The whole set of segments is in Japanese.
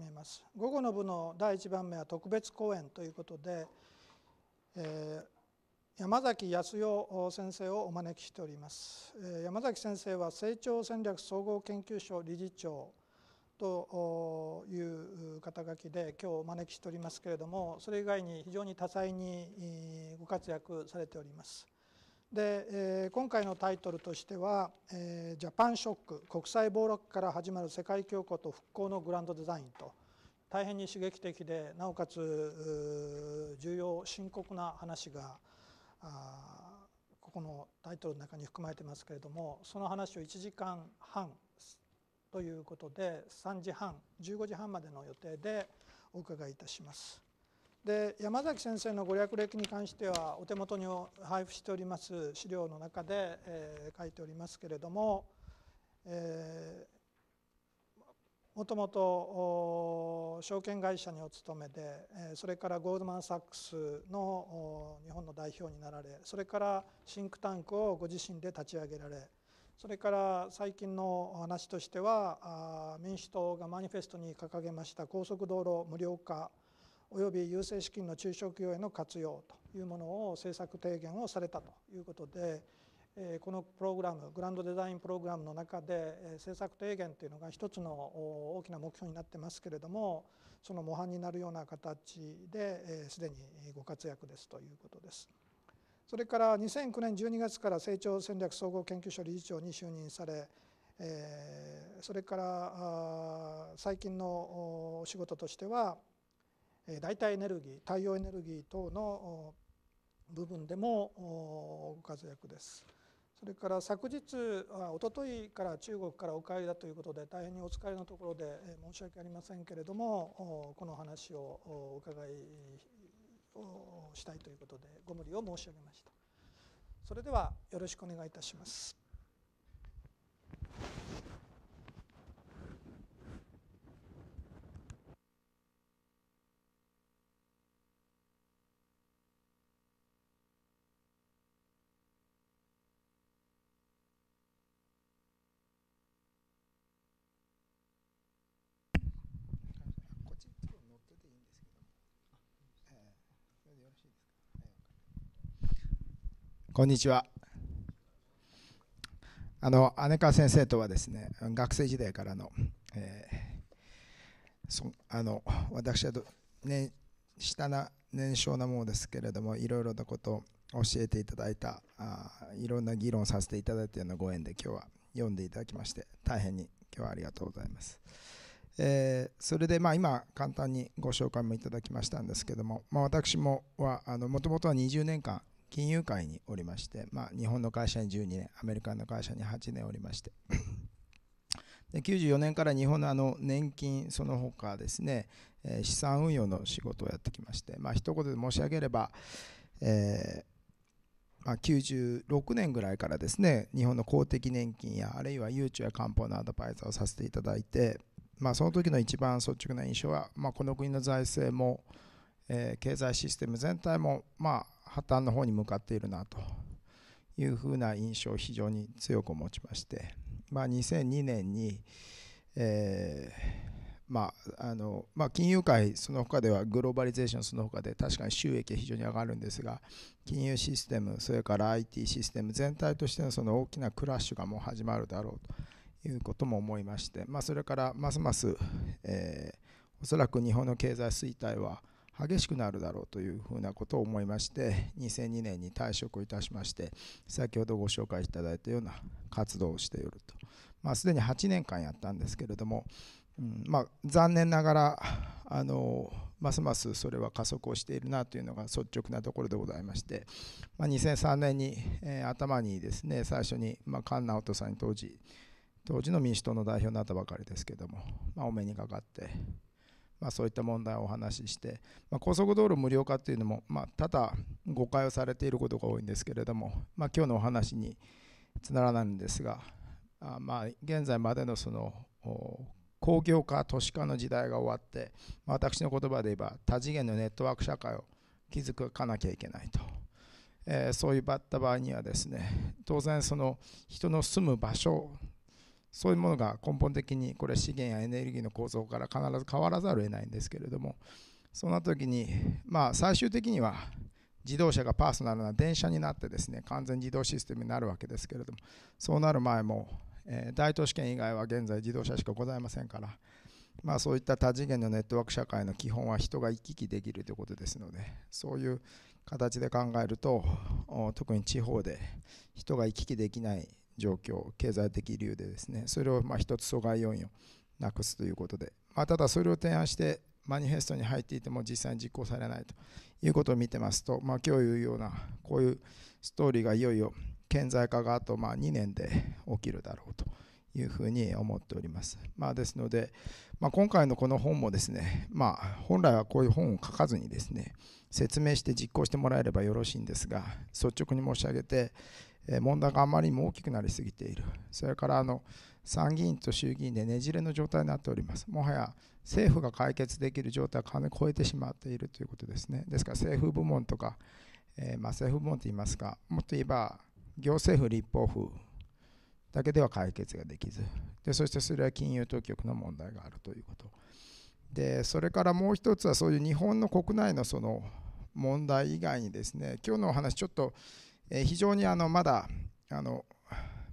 めます午後の部の第1番目は特別講演ということで、えー、山崎康代先生をお招きしております、えー、山崎先生は成長戦略総合研究所理事長という肩書きで今日お招きしておりますけれどもそれ以外に非常に多彩にご活躍されておりますで、えー、今回のタイトルとしては、えー、ジャパンショック国際暴落から始まる世界恐慌と復興のグランドデザインと大変に刺激的でなおかつ重要深刻な話がここのタイトルの中に含まれてますけれどもその話を1時間半ということで3時半15時半までの予定でお伺いいたします。で山崎先生のご略歴に関してはお手元に配布しております資料の中で、えー、書いておりますけれども、えー、もともと証券会社にお勤めでそれからゴールドマン・サックスの日本の代表になられそれからシンクタンクをご自身で立ち上げられそれから最近の話としては民主党がマニフェストに掲げました高速道路無料化及び郵政資金の中小企業への活用というものを政策提言をされたということでこのプログラムグランドデザインプログラムの中で政策提言というのが一つの大きな目標になってますけれどもその模範になるような形ですでにご活躍ですということです。それから2009年12月から成長戦略総合研究所理事長に就任されそれから最近のお仕事としては代替エネルギー太陽エネルギー等の部分でもご活躍です。それから昨日あ一昨日から中国からお帰りだということで大変にお疲れのところで申し訳ありませんけれどもこの話をお伺いをしたいということでご無理を申し上げました。それではよろしくお願いいたします。こんにちは。あの姉川先生とはですね学生時代からの,、えー、そあの私はど、ね、下な年少なものですけれどもいろいろなことを教えていただいたあいろんな議論させていただいたようなご縁で今日は読んでいただきまして大変に今日はありがとうございます。えー、それでまあ今簡単にご紹介もいただきましたんですけども、まあ、私もはもともとは20年間金融界におりまして、まあ、日本の会社に12年アメリカの会社に8年おりましてで94年から日本のあの年金その他ですね、えー、資産運用の仕事をやってきまして、まあ一言で申し上げれば、えー、まあ、96年ぐらいからですね日本の公的年金やあるいは誘致や官報のアドバイザーをさせていただいて、まあ、その時の一番率直な印象は、まあ、この国の財政も、えー、経済システム全体も、まあ、破綻の方に向かっているなというふうな印象を非常に強く持ちまして、まあ、2002年に、えー、まああのまあ、金融界その他ではグローバリゼーションその他で確かに収益は非常に上がるんですが金融システムそれから IT システム全体としてのその大きなクラッシュがもう始まるだろうということも思いまして、まあ、それからますます、えー、おそらく日本の経済衰退は激しくなるだろうというふうなことを思いまして2002年に退職いたしまして先ほどご紹介いただいたような活動をしておると、まあ、すでに8年間やったんですけれども、うんまあ、残念ながらあのますますそれは加速をしているなというのが率直なところでございまして、まあ、2003年に、えー、頭にですね最初に、まあ、菅直人さんに当時当時の民主党の代表になったばかりですけども、まあ、お目にかかってまあ、そういった問題をお話しして、まあ、高速道路無料化というのも、まあ、多誤解をされていることが多いんですけれども、まあ、今日のお話につながらないんですが、あまあ、現在までのその工業化都市化の時代が終わって、まあ、私の言葉で言えば多次元のネットワーク社会を築かなきゃいけないと。えー、そういった場合にはですね当然その人の住む場所そういうものが根本的にこれ資源やエネルギーの構造から必ず変わらざるを得ないんですけれどもそんなとき時にまあ最終的には自動車がパーソナルな電車になってですね完全自動システムになるわけですけれどもそうなる前も、え大都市圏以外は現在自動車しかございませんから、まあ、そういった多次元のネットワーク社会の基本は人が行き来できるということですのでそういう形で考えると特に地方で人が行き来できない状況、経済的理由でですね、それをまあ一つ阻害要因をなくすということで、まあ、ただそれを提案して、マニフェストに入っていても実際に実行されないということを見てますと、まあ、今日言うような、こういうストーリーがいよいよ顕在化があとまあ2年で起きるだろうというふうに思っております。まあ、ですので、まあ、今回のこの本もですね、まあ、本来はこういう本を書かずにですね、説明して実行してもらえればよろしいんですが、率直に申し上げて、問題があまりにも大きくなりすぎている、それからあの参議院と衆議院でねじれの状態になっております、もはや政府が解決できる状態を完全超えてしまっているということですね、ですから政府部門とか、えー、まあ政府部門といいますか、もっと言えば行政府、立法府だけでは解決ができずで、そしてそれは金融当局の問題があるということ。でそれからもう一つはそういう日本の国内のその問題以外にですね今日のお話ちょっとえ非常にあのまだあの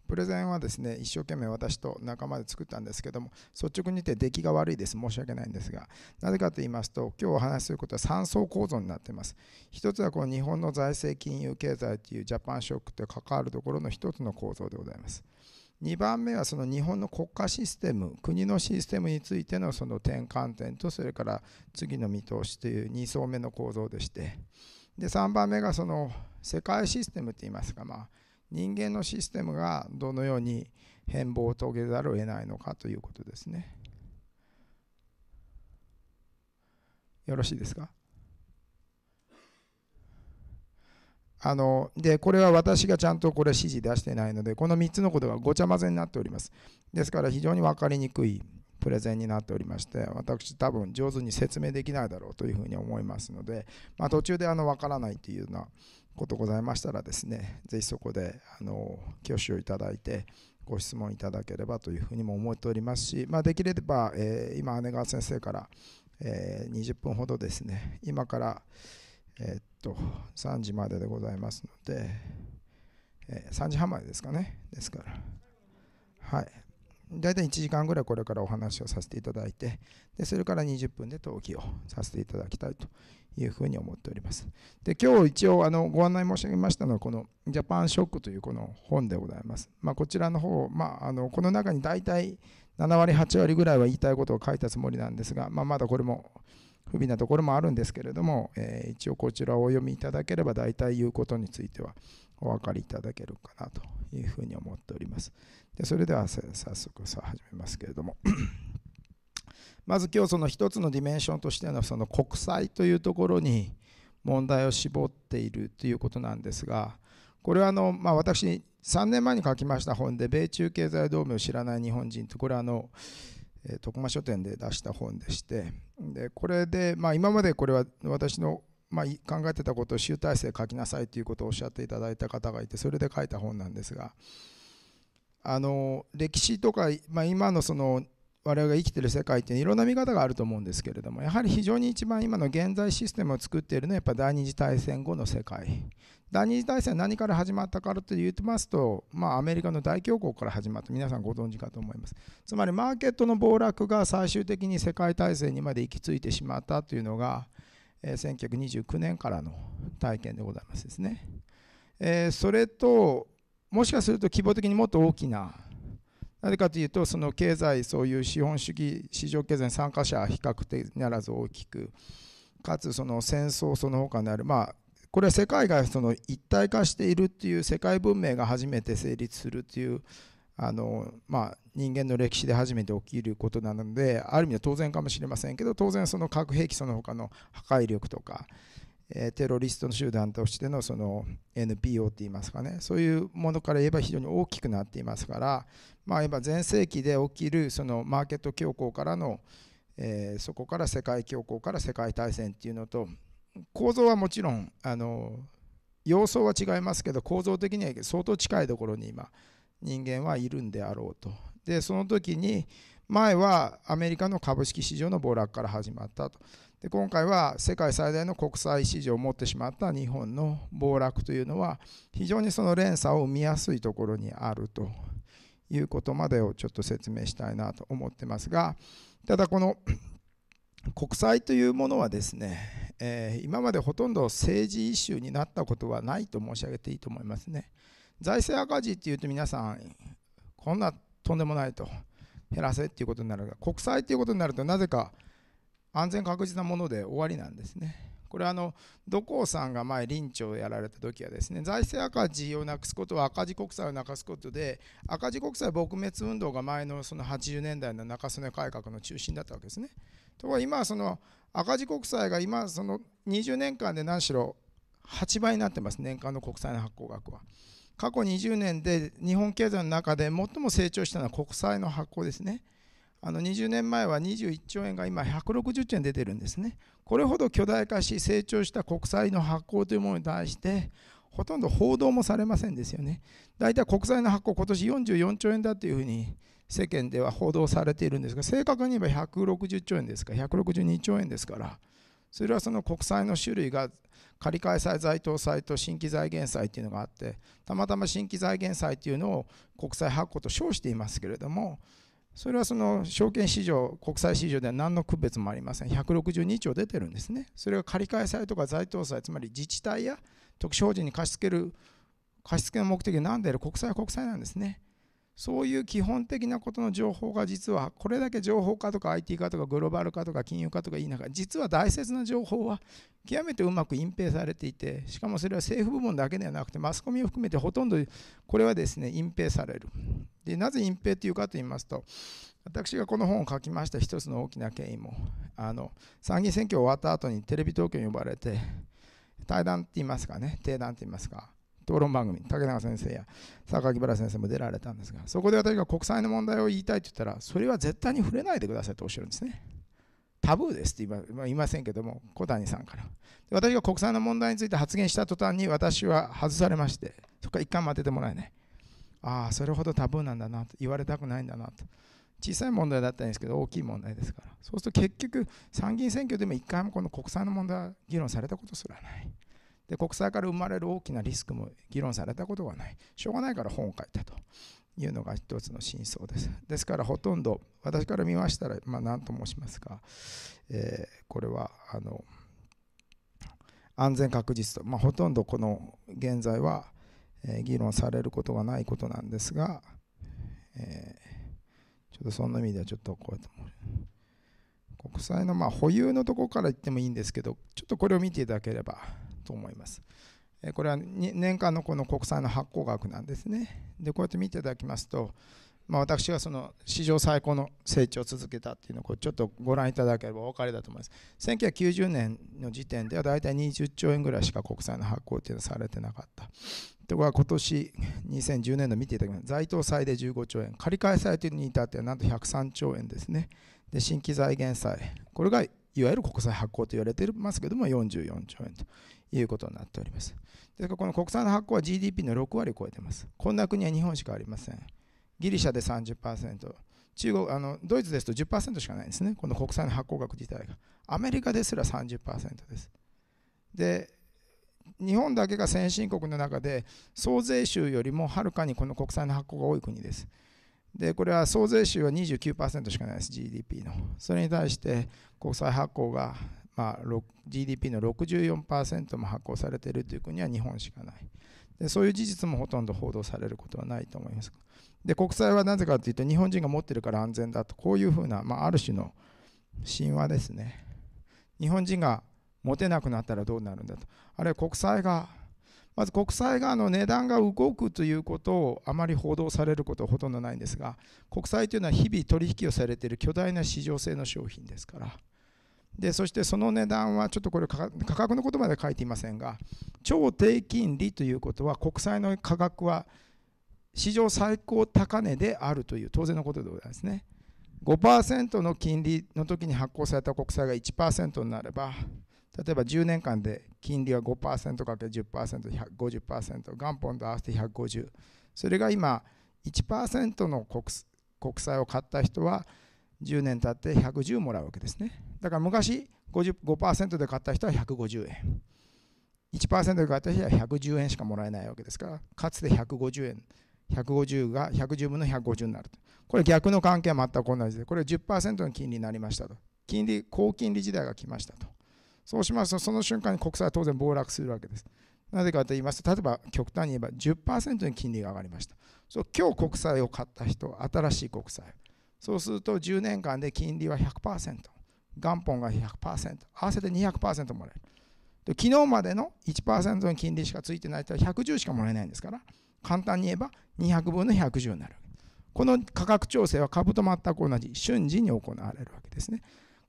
プレゼンはですね一生懸命私と仲間で作ったんですけども率直に言って出来が悪いです申し訳ないんですがなぜかと言いますと今日お話しすることは3層構造になっています一つはこの日本の財政金融経済というジャパンショックと関わるところの一つの構造でございます2番目はその日本の国家システム国のシステムについてのその転換点とそれから次の見通しという2層目の構造でしてで3番目がその世界システムって言いますか、まあ、人間のシステムがどのように変貌を遂げざるを得ないのかということですね。よろしいですかあのでこれは私がちゃんとこれ指示出してないのでこの3つのことがごちゃ混ぜになっておりますですから非常に分かりにくいプレゼンになっておりまして私多分上手に説明できないだろうというふうに思いますので、まあ、途中であの分からないというようなことございましたらですね、ぜひそこで、あの、挙手をいただいて、ご質問いただければというふうにも思っておりますし、まあ、できれば、えー、今、姉川先生から、えー、20分ほどですね、今から、えー、っと、3時まででございますので、えー、3時半までですかね、ですから、はい、大体1時間ぐらいこれからお話をさせていただいて、でそれから20分で登記をさせていただきたいというふうに思っております。で今日一応あのご案内申し上げましたのは、このジャパンショックというこの本でございます。まあ、こちらの方、まあ、あのこの中に大体7割、8割ぐらいは言いたいことを書いたつもりなんですが、まあ、まだこれも不備なところもあるんですけれども、えー、一応こちらをお読みいただければ大体言うことについてはお分かりいただけるかなというふうに思っております。でそれでは早速さ始めますけれども まず今日その一つのディメンションとしてのその国債というところに問題を絞っているということなんですがこれはあの、まあ、私3年前に書きました本で「米中経済同盟を知らない日本人」とこれはあの徳間書店で出した本でしてでこれで、まあ、今までこれは私のまあ、考えてたことを集大成書きなさいということをおっしゃっていただいた方がいてそれで書いた本なんですがあの歴史とか、まあ、今のその我々が生きてる世界っていろんな見方があると思うんですけれどもやはり非常に一番今の現在システムを作っているのはやっぱ第二次大戦後の世界第二次大戦は何から始まったかと言ってますと、まあ、アメリカの大恐慌から始まって皆さんご存知かと思いますつまりマーケットの暴落が最終的に世界大戦にまで行き着いてしまったというのが、え1929年からの体験でございますですね、えー、それともしかすると規模的にもっと大きななぜかというとその経済そういう資本主義市場経済に参加者は比較的ならず大きくかつその戦争その他にあるまあこれは世界がその一体化しているっていう世界文明が初めて成立するというあのまあ、人間の歴史で初めて起きることなのである意味では当然かもしれませんけど当然その核兵器その他の破壊力とかテロリストの集団としてのその NPO っていいますかねそういうものから言えば非常に大きくなっていますから、まあ、紀全盛期で起きるそのマーケット恐慌からの、えそこから世界恐慌から世界大戦っていうのと構造はもちろんあの様相は違いますけど構造的には相当近いところに今人間はいるんであろうと。その時に前はアメリカの株式市場の暴落から始まったと。で今回は世界最大の国際市場を持ってしまった日本の暴落というのは非常にその連鎖を生みやすいところにあるということまでをちょっと説明したいなと思ってますがただこの 国債というものはですね、えー、今までほとんど政治イシューになったことはないと申し上げていいと思いますね財政赤字っていうと皆さんこんなとんでもないと減らせっていうことになるが国債っていうことになるとなぜか安全確実なもので終わりなんですね。これあの、土光さんが前、臨調をやられた時はですね、財政赤字をなくすことは赤字国債をなくすことで、赤字国債撲滅運動が前のその80年代の中曽根改革の中心だったわけですね。ところが今はその赤字国債が今、その20年間で何しろ8倍になってます、年間の国債の発行額は。過去20年で日本経済の中で最も成長したのは国債の発行ですね。あの20年前は21兆円が今160兆円出てるんですね。これほど巨大化し成長した国債の発行というものに対してほとんど報道もされませんですよね。大体国債の発行今年44兆円だというふうに世間では報道されているんですが正確に言えば160兆円ですか162兆円ですからそれはその国債の種類が借換債在当債と新規財源債というのがあってたまたま新規財源債というのを国債発行と称していますけれどもそれはその証券市場、国際市場では何の区別もありません、162兆出てるんですね、それが借り換え債とか財投債、つまり自治体や特殊法人に貸し付ける、貸し付けの目的は何である国債は国債なんですね。そういう基本的なことの情報が実はこれだけ情報化とか IT 化とかグローバル化とか金融化とかいい中実は大切な情報は極めてうまく隠蔽されていてしかもそれは政府部門だけではなくてマスコミを含めてほとんどこれはですね隠蔽されるでなぜ隠蔽というかと言いますと私がこの本を書きました一つの大きな経緯もあの参議院選挙終わった後にテレビ東京に呼ばれて対談って言いますかね定談って言いますか討論番組、竹中先生や榊原先生も出られたんですが、そこで私が国債の問題を言いたいって言ったら、それは絶対に触れないでくださいとおっしゃるんですね。タブーですってまあ、言いませんけども、小谷さんから。私が国債の問題について発言した途端に私は外されまして、そこから一回も当ててもらえない。ああ、それほどタブーなんだなと、言われたくないんだなと。小さい問題だったんですけど、大きい問題ですから。そうすると結局、参議院選挙でも一回もこの国債の問題は議論されたことすらない。で国債から生まれる大きなリスクも議論されたことがないしょうがないから本を書いたというのが一つの真相ですですからほとんど私から見ましたらまあ何と申しますか、えー、これはあの安全確実と、まあ、ほとんどこの現在は、えー、議論されることがないことなんですが、えー、ちょっとそんな意味ではちょっとこうやって国債のまあ保有のところから言ってもいいんですけどちょっとこれを見ていただければと思います。これは年間のこの国債の発行額なんですね。でこうやって見ていただきますと、まあ、私がその史上最高の成長を続けたっていうのをちょっとご覧いただければお分かりだと思います。1990年の時点では大体20兆円ぐらいしか国債の発行っていうのはされてなかった。ところが今年2010年度見ていただきます在当債で15兆円借り換え債というのに至ってはなんと103兆円ですね。で新規財源債これがいわゆる国債発行と言われていますけども44兆円ということになっております。ですからこの国産の発行は GDP の6割を超えています。こんな国は日本しかありません。ギリシャで30%、中国あのドイツですと10%しかないんですね、この国債の発行額自体が。アメリカですら30%です。で、日本だけが先進国の中で、総税収よりもはるかにこの国債の発行が多い国です。で、これは総税収は29%しかないです、GDP の。それに対して国債発行がまあ、GDP の64%も発行されているという国は日本しかないでそういう事実もほとんど報道されることはないと思いますで国債はなぜかというと日本人が持ってるから安全だとこういうふうな、まあ、ある種の神話ですね日本人が持てなくなったらどうなるんだとあるいは国債がまず国債がの値段が動くということをあまり報道されることはほとんどないんですが国債というのは日々取引をされている巨大な市場性の商品ですからでそしてその値段はちょっとこれ価格のことまで書いていませんが超低金利ということは国債の価格は史上最高高値であるという当然のことでございますね5%の金利の時に発行された国債が1%になれば例えば10年間で金利は 5%×10%150% 元本と合わせて150それが今1%の国債を買った人は10年経って110もらうわけですねだから昔5で買った人は150円1%で買った人は110円しかもらえないわけですからかつて150円150が110分の150になるこれ逆の関係は全く同じでこれ10%の金利になりましたと金利高金利時代が来ましたとそうしますとその瞬間に国債は当然暴落するわけですなぜかと言いますと例えば極端に言えば10%に金利が上がりましたそう今日国債を買った人新しい国債そうすると10年間で金利は100%、元本が100%、合わせて200%もらえる。で昨日までの1%の金利しかついてない人は110しかもらえないんですから、簡単に言えば200分の110になる。この価格調整は株と全く同じ、瞬時に行われるわけですね。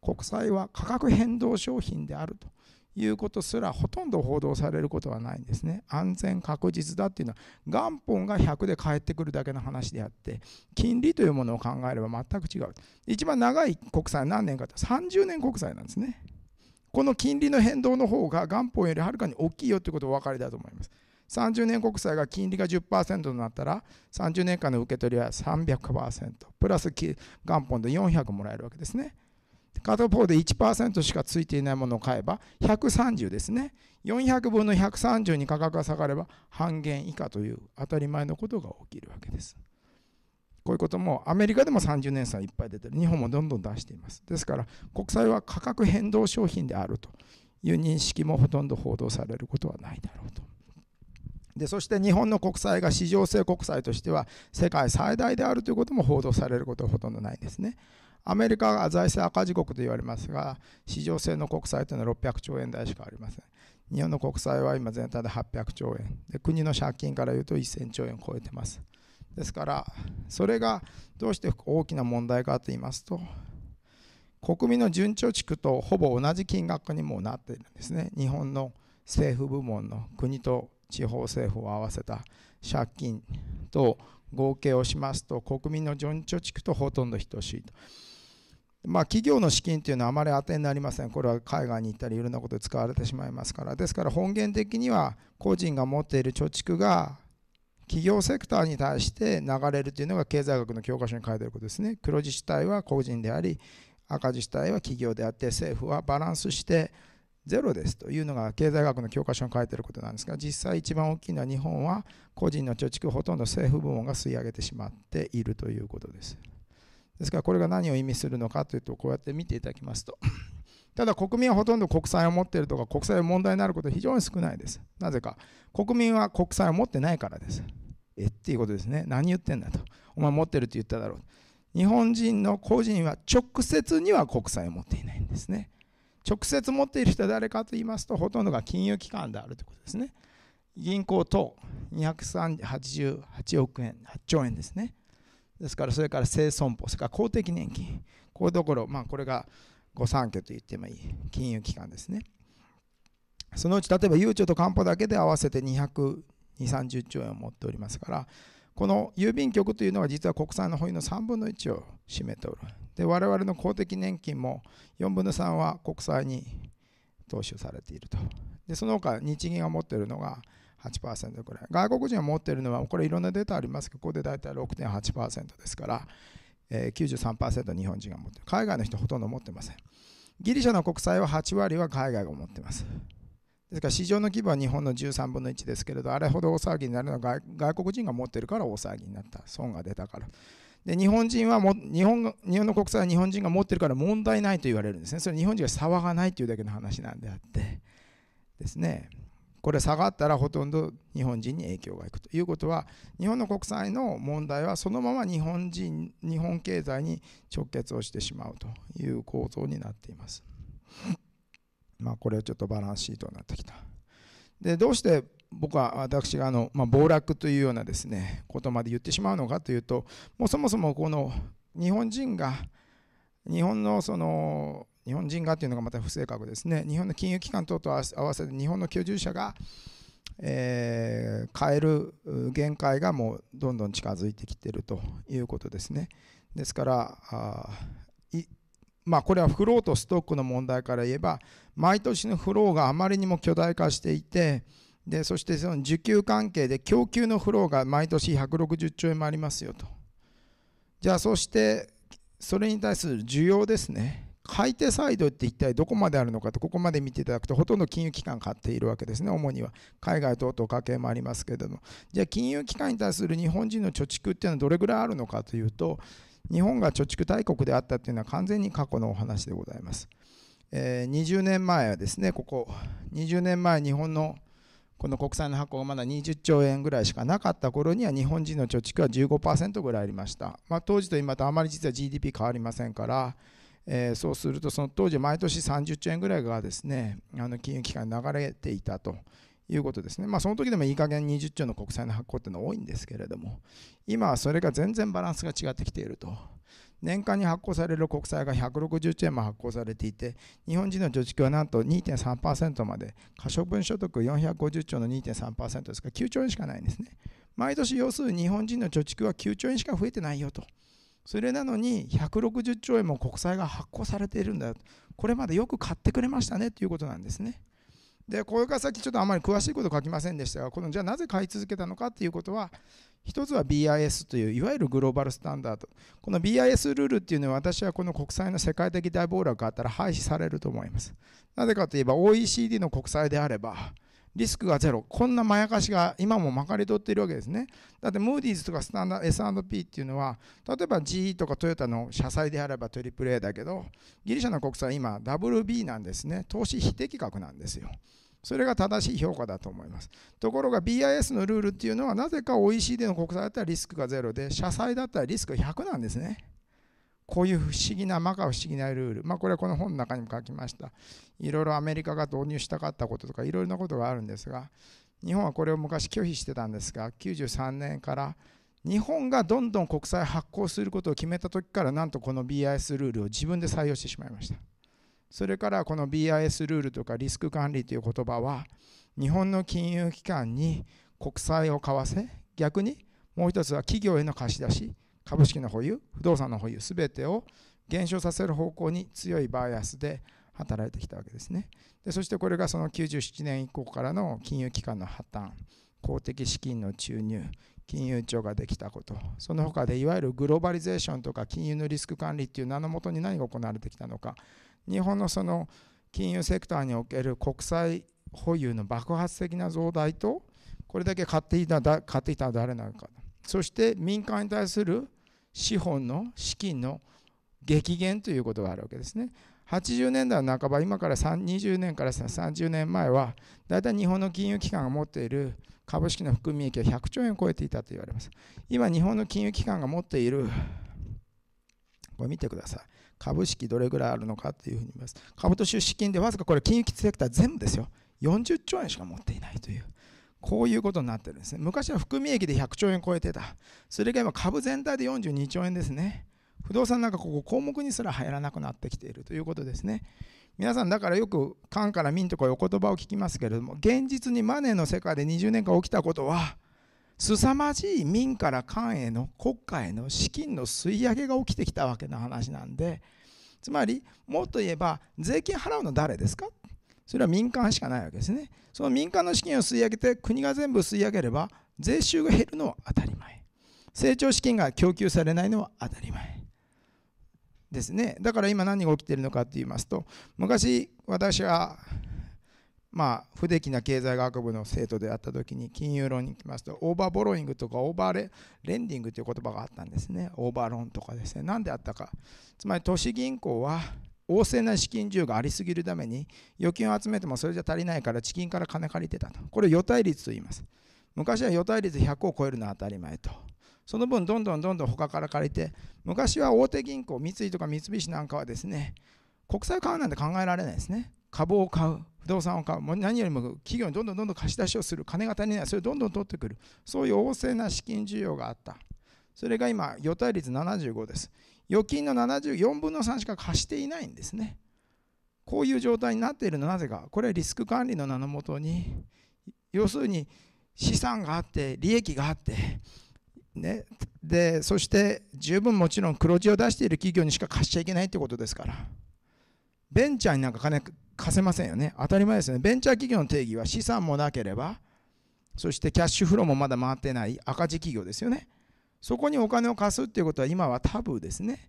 国債は価格変動商品であるということすらほとんど報道されることはないんですね安全確実だっていうのは元本が100で返ってくるだけの話であって金利というものを考えれば全く違う一番長い国債何年かと30年国債なんですねこの金利の変動の方が元本よりはるかに大きいよということをお分かりだと思います30年国債が金利が10%となったら30年間の受け取りは300%プラス元本で400もらえるわけですね片方で1%しかついていないものを買えば130ですね。400分の130に価格が下がれば半減以下という当たり前のことが起きるわけです。こういうこともアメリカでも30年差いっぱい出てる。日本もどんどん出しています。ですから国債は価格変動商品であるという認識もほとんど報道されることはないだろうと。でそして日本の国債が市場性国債としては世界最大であるということも報道されることはほとんどないんですね。アメリカが財政赤字国と言われますが、市場性の国債というのは600兆円台しかありません。日本の国債は今全体で800兆円で、国の借金からいうと1000兆円を超えてます。ですから、それがどうして大きな問題かと言いますと、国民の準貯蓄とほぼ同じ金額にもなっているんですね。日本の政府部門の国と地方政府を合わせた借金と合計をしますと、国民の準貯蓄とほとんど等しいと。まあ、企業の資金というのはあまり当てになりません。これは海外に行ったりいろんなことで使われてしまいますから。ですから本源的には個人が持っている貯蓄が企業セクターに対して流れるというのが経済学の教科書に書いてあることですね。黒字主体は個人であり赤字主体は企業であって政府はバランスしてゼロですというのが経済学の教科書に書いてあることなんですが実際一番大きいのは日本は個人の貯蓄ほとんど政府部門が吸い上げてしまっているということです。ですからこれが何を意味するのかというとこうやって見ていただきますと ただ国民はほとんど国債を持っているとか国債が問題になることは非常に少ないです。なぜか国民は国債を持ってないからです。えっていうことですね。何言ってんだと。お前持ってるって言っただろう。日本人の個人は直接には国債を持っていないんですね。直接持っている人は誰かと言いますとほとんどが金融機関であるということですね。銀行等288億円、8兆円ですね。ですから、それから生存保、それから公的年金。こういうところ、まあ、これが御三家と言ってもいい金融機関ですね。そのうち、例えば、ゆうちょと官報だけで合わせて200、230兆円を持っておりますから、この郵便局というのは実は国債の保有の3分の1を占めておる。で、我々の公的年金も4分の3は国債に投資されていると。で、その他日銀が持っているのが8%ぐらい。外国人が持っているのは、これいろんなデータありますけど、ここで大体6.8%ですから、えー、93%日本人が持ってる。海外の人ほとんど持ってません。ギリシャの国債は8割は海外が持ってます。ですから市場の規模は日本の13分の1ですけれど、あれほど大騒ぎになるのは外国人が持ってるから大騒ぎになった。損が出たから。で日本人はも日本日本の国債は日本人が持ってるから問題ないと言われるんですね。それ日本人が騒がないというだけの話なんであってですね。これ下がったらほとんど日本人に影響がいくということは日本の国債の問題はそのまま日本人日本経済に直結をしてしまうという構造になっています。まあこれはちょっとバランスシートになってきた。でどうして僕は私があの、まあ、暴落というようなですねことまで言ってしまうのかというともうそもそもこの日本人が日本のその日本人がというのがまた不正確ですね、日本の金融機関等と合わせて、日本の居住者が、えー、買える限界がもうどんどん近づいてきているということですね。ですから、あまあ、これはフローとストックの問題から言えば、毎年のフローがあまりにも巨大化していて、でそしてその需給関係で供給のフローが毎年160兆円もありますよと。じゃあ、そしてそれに対する需要ですね。買い手サイドって一体どこまであるのかとここまで見ていただくとほとんど金融機関買っているわけですね主には海外等々家計もありますけれどもじゃあ金融機関に対する日本人の貯蓄っていうのはどれぐらいあるのかというと日本が貯蓄大国であったというのは完全に過去のお話でございます、えー、20年前はですねここ20年前日本のこの国債の発行がまだ20兆円ぐらいしかなかった頃には日本人の貯蓄は15%ぐらいありました、まあ、当時と今とあまり実は GDP 変わりませんからえー、そうするとその当時毎年30兆円ぐらいがですねあの金融機関に流れていたということですね。まあ、その時でもいい加減20兆の国債の発行っていうのは多いんですけれども、今はそれが全然バランスが違ってきていると。年間に発行される国債が160兆円も発行されていて、日本人の貯蓄はなんと2.3%まで、可処分所得450兆の2.3%ですから、9兆円しかないんですね。毎年、要するに日本人の貯蓄は9兆円しか増えてないよと。それなのに160兆円も国債が発行されているんだこれまでよく買ってくれましたねということなんですね。でこれから先ちょっとあまり詳しいこと書きませんでしたがこのじゃあなぜ買い続けたのかということは一つは BIS といういわゆるグローバルスタンダードこの BIS ルールっていうのは私はこの国債の世界的大暴落があったら廃止されると思いますなぜかといえば OECD の国債であればリスクがゼロ。こんなまやかしが今もまかり通っているわけですね。だってムーディーズとかスタンダ S&P っていうのは、例えば GE とかトヨタの社債であれば AAA だけど、ギリシャの国債今 WB なんですね。投資非適格なんですよ。それが正しい評価だと思います。ところが BIS のルールっていうのは、なぜか OECD の国債だったらリスクがゼロで、社債だったらリスク100なんですね。こういう不思議な、まか不思議なルール、まあ、これはこの本の中にも書きました。いろいろアメリカが導入したかったこととか、いろいろなことがあるんですが、日本はこれを昔拒否してたんですが、93年から日本がどんどん国債発行することを決めた時からなんとこの BIS ルールを自分で採用してしまいましたそれからこの BIS ルールとかリスク管理という言葉は日本の金融機関に国債を買わせ逆にもう一つは企業への貸し出し株式の保有、不動産の保有、すべてを減少させる方向に強いバイアスで働いてきたわけですね。でそしてこれがその97年以降からの金融機関の破綻、公的資金の注入、金融庁ができたこと、その他でいわゆるグローバリゼーションとか金融のリスク管理っていう名のもとに何が行われてきたのか、日本のその金融セクターにおける国債保有の爆発的な増大と、これだけ買っていた買っていたのは誰なのか、そして民間に対する資本の資金の激減ということがあるわけですね。80年代半ば、今から20年から30年前は、大体日本の金融機関が持っている株式の含み益は100兆円を超えていたと言われます。今、日本の金融機関が持っている、これ見てください。株式どれぐらいあるのかというふうに言います。株と出資金でわずかこれ金融セクター全部ですよ。40兆円しか持っていないという。こういうことになってるんですね。昔は含み益で100兆円超えてた。それが今株全体で42兆円ですね。不動産なんかここ項目にすら入らなくなってきているということですね。皆さんだからよく官から民とかお言葉を聞きますけれども、現実にマネーの世界で20年間起きたことは、凄まじい民から官への国家への資金の吸い上げが起きてきたわけの話なんで、つまりもっと言えば税金払うの誰ですかそれは民間しかないわけですね。その民間の資金を吸い上げて国が全部吸い上げれば税収が減るのは当たり前。成長資金が供給されないのは当たり前。ですね。だから今何が起きているのかって言いますと、昔私はまあ、不出来な経済学部の生徒であった時に金融論に行きますとオーバーボロイングとかオーバーレレンディングという言葉があったんですねオーバーローンとかですね何であったかつまり都市銀行は旺盛な資金需要がありすぎるために預金を集めてもそれじゃ足りないから地金から金借りてたとこれ予対率と言います昔は予対率100を超えるのは当たり前とその分どんどんどんどん他から借りて昔は大手銀行三井とか三菱なんかはですね国債を買うなんて考えられないですね株を買う不動産を買うもう何よりも企業にどんどんどんどん貸し出しをする金が足りないそれをどんどん取ってくるそういう旺盛な資金需要があったそれが今、予対率75です。預金の74分の3しか貸していないんですね。こういう状態になっているのなぜか、これはリスク管理の名のもとに、要するに資産があって、利益があって、ね、でそして十分もちろん黒字を出している企業にしか貸しちゃいけないってことですから、ベンチャーになんか金貸せませんよね。当たり前ですね。ベンチャー企業の定義は資産もなければ、そしてキャッシュフローもまだ回ってない赤字企業ですよね。そこにお金を貸すっていうことは今はタブーですね。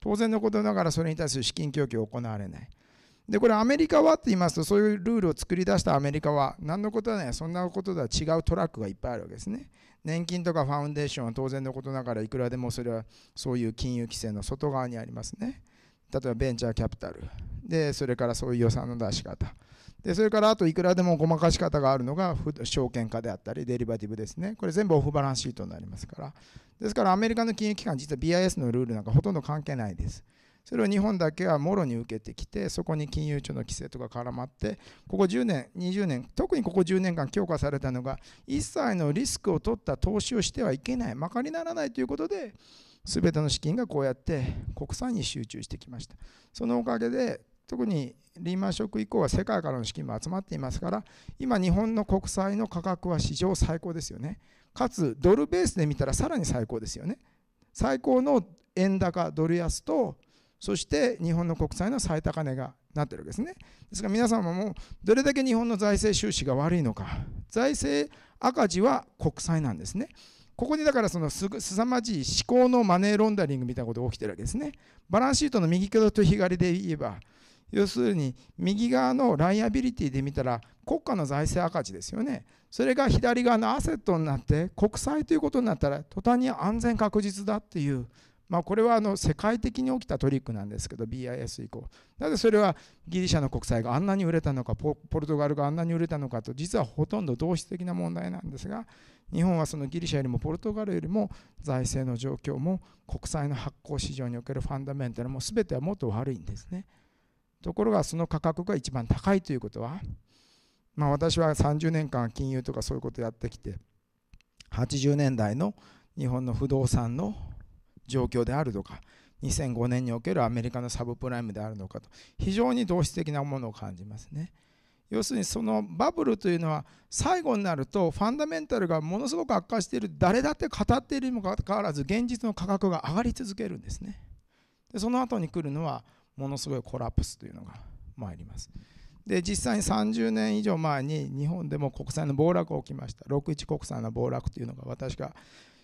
当然のことながらそれに対する資金供給は行われない。で、これアメリカはって言いますと、そういうルールを作り出したアメリカは、何のことはない、そんなこととは違うトラックがいっぱいあるわけですね。年金とかファウンデーションは当然のことながらいくらでもそれはそういう金融規制の外側にありますね。例えばベンチャーキャピタル。で、それからそういう予算の出し方。でそれからあといくらでもごまかし方があるのが証券化であったりデリバティブですねこれ全部オフバランスシートになりますからですからアメリカの金融機関実は BIS のルールなんかほとんど関係ないですそれを日本だけはもろに受けてきてそこに金融庁の規制とか絡まってここ10年20年特にここ10年間強化されたのが一切のリスクを取った投資をしてはいけないまかにならないということで全ての資金がこうやって国債に集中してきましたそのおかげで特にリーマンショック以降は世界からの資金も集まっていますから今日本の国債の価格は史上最高ですよねかつドルベースで見たらさらに最高ですよね最高の円高ドル安とそして日本の国債の最高値がなってるわけですねですから皆様もどれだけ日本の財政収支が悪いのか財政赤字は国債なんですねここにだからそのすさまじい思考のマネーロンダリングみたいなことが起きてるわけですねバランスシートの右側と左で言えば要するに右側のライアビリティで見たら国家の財政赤字ですよねそれが左側のアセットになって国債ということになったら途端に安全確実だっていうまあ、これはあの世界的に起きたトリックなんですけど BIS 以降なぜそれはギリシャの国債があんなに売れたのかポルトガルがあんなに売れたのかと実はほとんど同質的な問題なんですが日本はそのギリシャよりもポルトガルよりも財政の状況も国債の発行市場におけるファンダメンタルも全てはもっと悪いんですね。ところがその価格が一番高いということは、まあ、私は30年間金融とかそういうことやってきて80年代の日本の不動産の状況であるとか2005年におけるアメリカのサブプライムであるのかと非常に同質的なものを感じますね。要するにそのバブルというのは最後になるとファンダメンタルがものすごく悪化している誰だって語っているにもかかわらず現実の価格が上がり続けるんですね。でその後に来るのはものすごいコラプスというのが参りますで実際に30年以上前に日本でも国債の暴落が起きました61国債の暴落というのが私が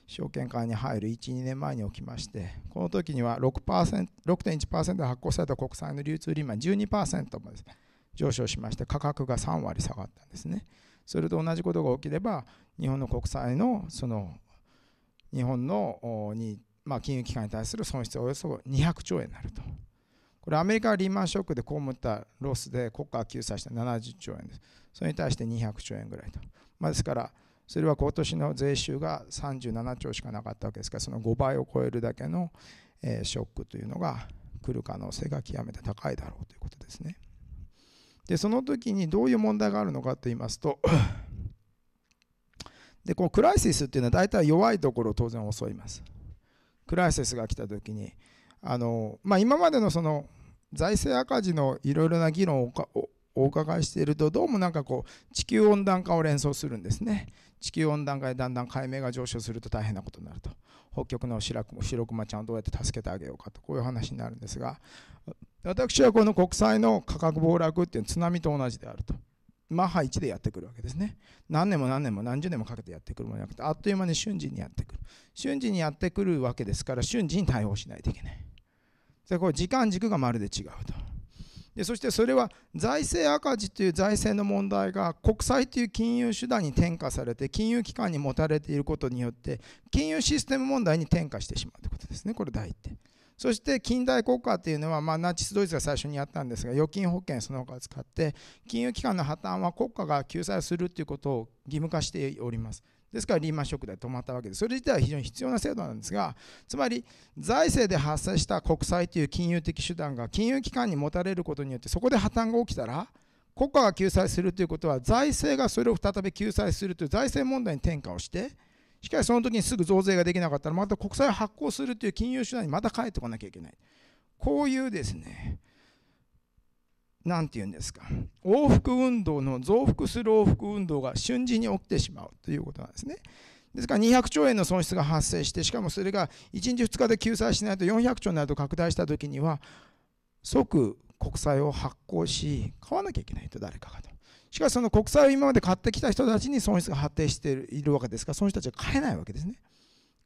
証券会に入る12年前に起きましてこの時には6.1%で発行された国債の流通利回12%もで上昇しまして価格が3割下がったんですねそれと同じことが起きれば日本の国債のその日本のに、まあ、金融機関に対する損失はおよそ200兆円になると。これアメリカはリーマンショックで被ったロスで国家救済した70兆円です。それに対して200兆円ぐらいと。まあ、ですから、それは今年の税収が37兆しかなかったわけですから、その5倍を超えるだけのショックというのが来る可能性が極めて高いだろうということですね。で、その時にどういう問題があるのかと言いますと で、このクライシスっていうのは大体弱いところを当然襲います。クライシスが来た時に、あの、まあ、今までのその財政赤字のいろいろな議論をお伺いしていると、どうもなんかこう、地球温暖化を連想するんですね。地球温暖化でだんだん海面が上昇すると大変なことになると。北極の白熊ちゃんをどうやって助けてあげようかと、こういう話になるんですが、私はこの国債の価格暴落っていうのは津波と同じであると。マッハ1でやってくるわけですね。何年も何年も何十年もかけてやってくるものじゃなくて、あっという間に瞬時にやってくる。瞬時にやってくるわけですから、瞬時に対応しないといけない。これ時間軸がまるで違うとでそしてそれは財政赤字という財政の問題が国債という金融手段に転嫁されて金融機関に持たれていることによって金融システム問題に転嫁してしまうということですねこれ第一点そして近代国家というのは、まあ、ナチス・ドイツが最初にやったんですが預金保険その他を使って金融機関の破綻は国家が救済するということを義務化しておりますですからリーマンショックで止まったわけです。それ自体は非常に必要な制度なんですが、つまり財政で発生した国債という金融的手段が金融機関に持たれることによって、そこで破綻が起きたら、国家が救済するということは、財政がそれを再び救済するという財政問題に転嫁をして、しかしその時にすぐ増税ができなかったら、また国債を発行するという金融手段にまた帰ってこなきゃいけない。こういうですね、何て言うんですか往復運動の増幅する往復運動が瞬時に起きてしまうということなんですね。ですから200兆円の損失が発生してしかもそれが1日2日で救済しないと400兆になると拡大した時には即国債を発行し買わなきゃいけないと誰かがと。しかしその国債を今まで買ってきた人たちに損失が発展しているわけですからその人たちは買えないわけですね。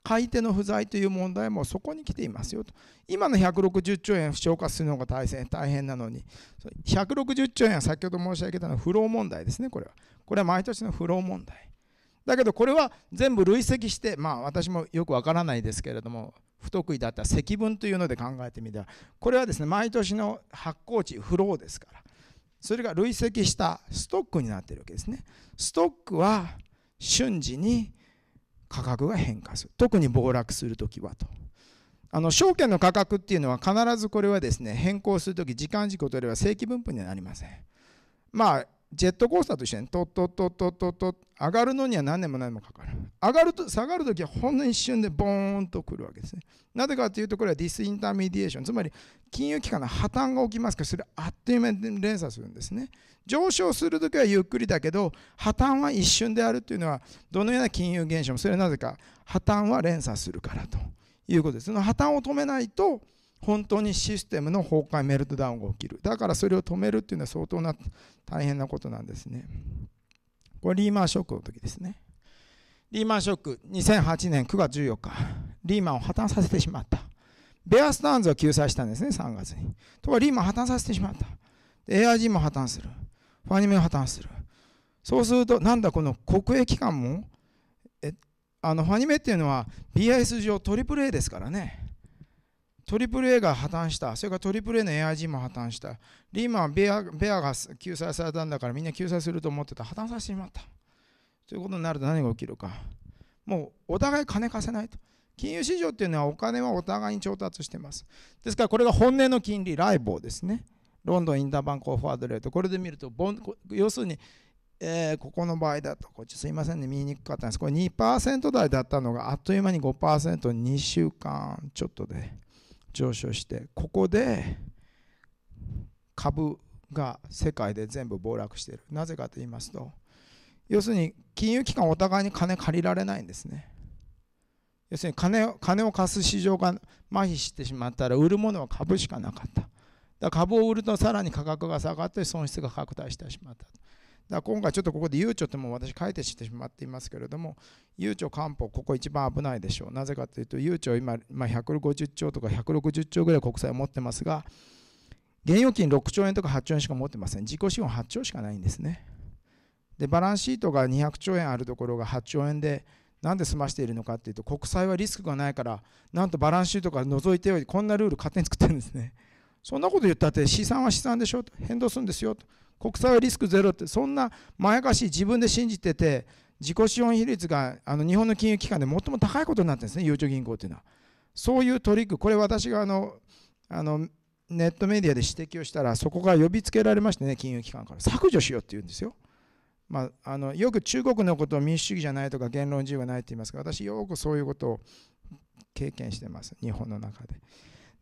買い手の不在という問題もそこに来ていますよと。今の160兆円不消化するのが大変大変なのに、160兆円は先ほど申し上げたのは不老問題ですね、これは。これは毎年の不老問題。だけどこれは全部累積して、まあ私もよくわからないですけれども、不得意だった積分というので考えてみたら、これはですね、毎年の発行値、不老ですから。それが累積したストックになっているわけですね。ストックは瞬時に価格が変化する特に暴落するときはとあの証券の価格っていうのは必ずこれはですね変更するとき時間軸を取れば正規分布にはなりませんまあジェットコースターと一緒にとっとっとっとっとっと上がるのには何年も何年もかかる上がると下がるときはほんの一瞬でボーンとくるわけですねなぜかというとこれはディスインターミディエーションつまり金融機関の破綻が起きますからそれあっという間に連鎖するんですね上昇するときはゆっくりだけど破綻は一瞬であるというのはどのような金融現象もそれはなぜか破綻は連鎖するからということですその破綻を止めないと本当にシステムの崩壊メルトダウンが起きるだからそれを止めるっていうのは相当な大変なことなんですねこれリーマンショックの時ですねリーマンショック2008年9月14日リーマンを破綻させてしまったベアスターンズを救済したんですね3月にところがリーマン破綻させてしまった AIG も破綻するファニメも破綻するそうするとなんだこの国営機関もえあのファニメっていうのは BIS 上 AAA ですからね AAA が破綻した。それから AAA の AIG も破綻した。リーマン、ベアベアが救済されたんだからみんな救済すると思ってた。破綻させてしまった。ということになると何が起きるか。もうお互い金貸せないと。金融市場っていうのはお金はお互いに調達してます。ですからこれが本音の金利、ライボーですね。ロンドンインターバンクオフォワードレート。これで見ると、要するに、えー、ここの場合だと、こっちすいませんね、見にくかったんです。これ2%台だったのがあっという間に5%、2週間ちょっとで上昇してここで株が世界で全部暴落しているなぜかと言いますと要するに金融機関お互いに金借りられないんですね要するに金を金を貸す市場が麻痺してしまったら売るものは株しかなかっただか株を売るとさらに価格が下がって損失が拡大してしまっただ今回ちょっとここで悠長ても私書いてしてしまっていますけれども悠長漢方ここ一番危ないでしょうなぜかというと悠長今、まあ、150兆とか160兆ぐらい国債を持ってますが現預金6兆円とか8兆円しか持ってません自己資本8兆しかないんですねでバランスシートが200兆円あるところが8兆円でなんで済ましているのかっていうと国債はリスクがないからなんとバランスシートから除いてよいこんなルール勝手に作ってるんですねそんなこと言ったって資産は資産でしょと変動するんですよと国債はリスクゼロって、そんなまやかしい自分で信じてて、自己資本比率があの日本の金融機関で最も高いことになってるんですね、ゆうちょ銀行っていうのは。そういうトリック、これ私があのあのネットメディアで指摘をしたら、そこが呼びつけられましてね、金融機関から、削除しようって言うんですよ。まあ、あのよく中国のことを民主主義じゃないとか言論自由がないって言いますが、私、よくそういうことを経験してます、日本の中で。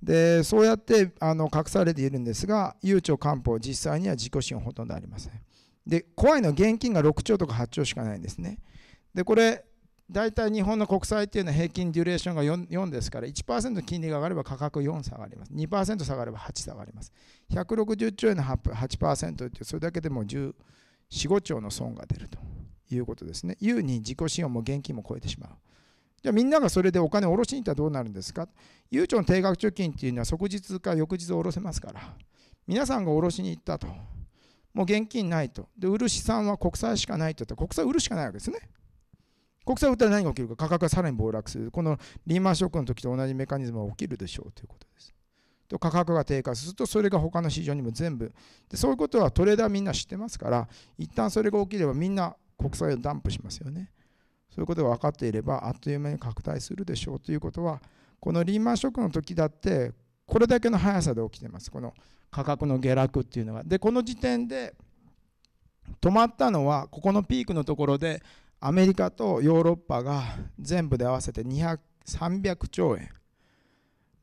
でそうやってあの隠されているんですが悠長官報実際には自己資本ほとんどありませんで怖いのは現金が6兆とか8兆しかないんですねでこれ大体日本の国債っていうのは平均デュレーションが 4, 4ですから1%金利が上がれば価格4下がります2%下がれば8下がります160兆円の 8%, 8ってそれだけでも1415兆の損が出るということですね優に自己資本も現金も超えてしまうじゃあみんながそれでお金を下ろしに行ったらどうなるんですか悠長の定額貯金っていうのは即日か翌日下ろせますから、皆さんが下ろしに行ったと。もう現金ないと。で、売る資産は国債しかないと国債売るしかないわけですね。国債売ったら何が起きるか、価格がさらに暴落する。このリーマンショックの時と同じメカニズムが起きるでしょうということです。と価格が低下すると、それが他の市場にも全部で。そういうことはトレーダーみんな知ってますから、一旦それが起きればみんな国債をダンプしますよね。そういうことが分かっていればあっという間に拡大するでしょうということはこのリーマンショックの時だってこれだけの速さで起きてますこの価格の下落っていうのがでこの時点で止まったのはここのピークのところでアメリカとヨーロッパが全部で合わせて200 300兆円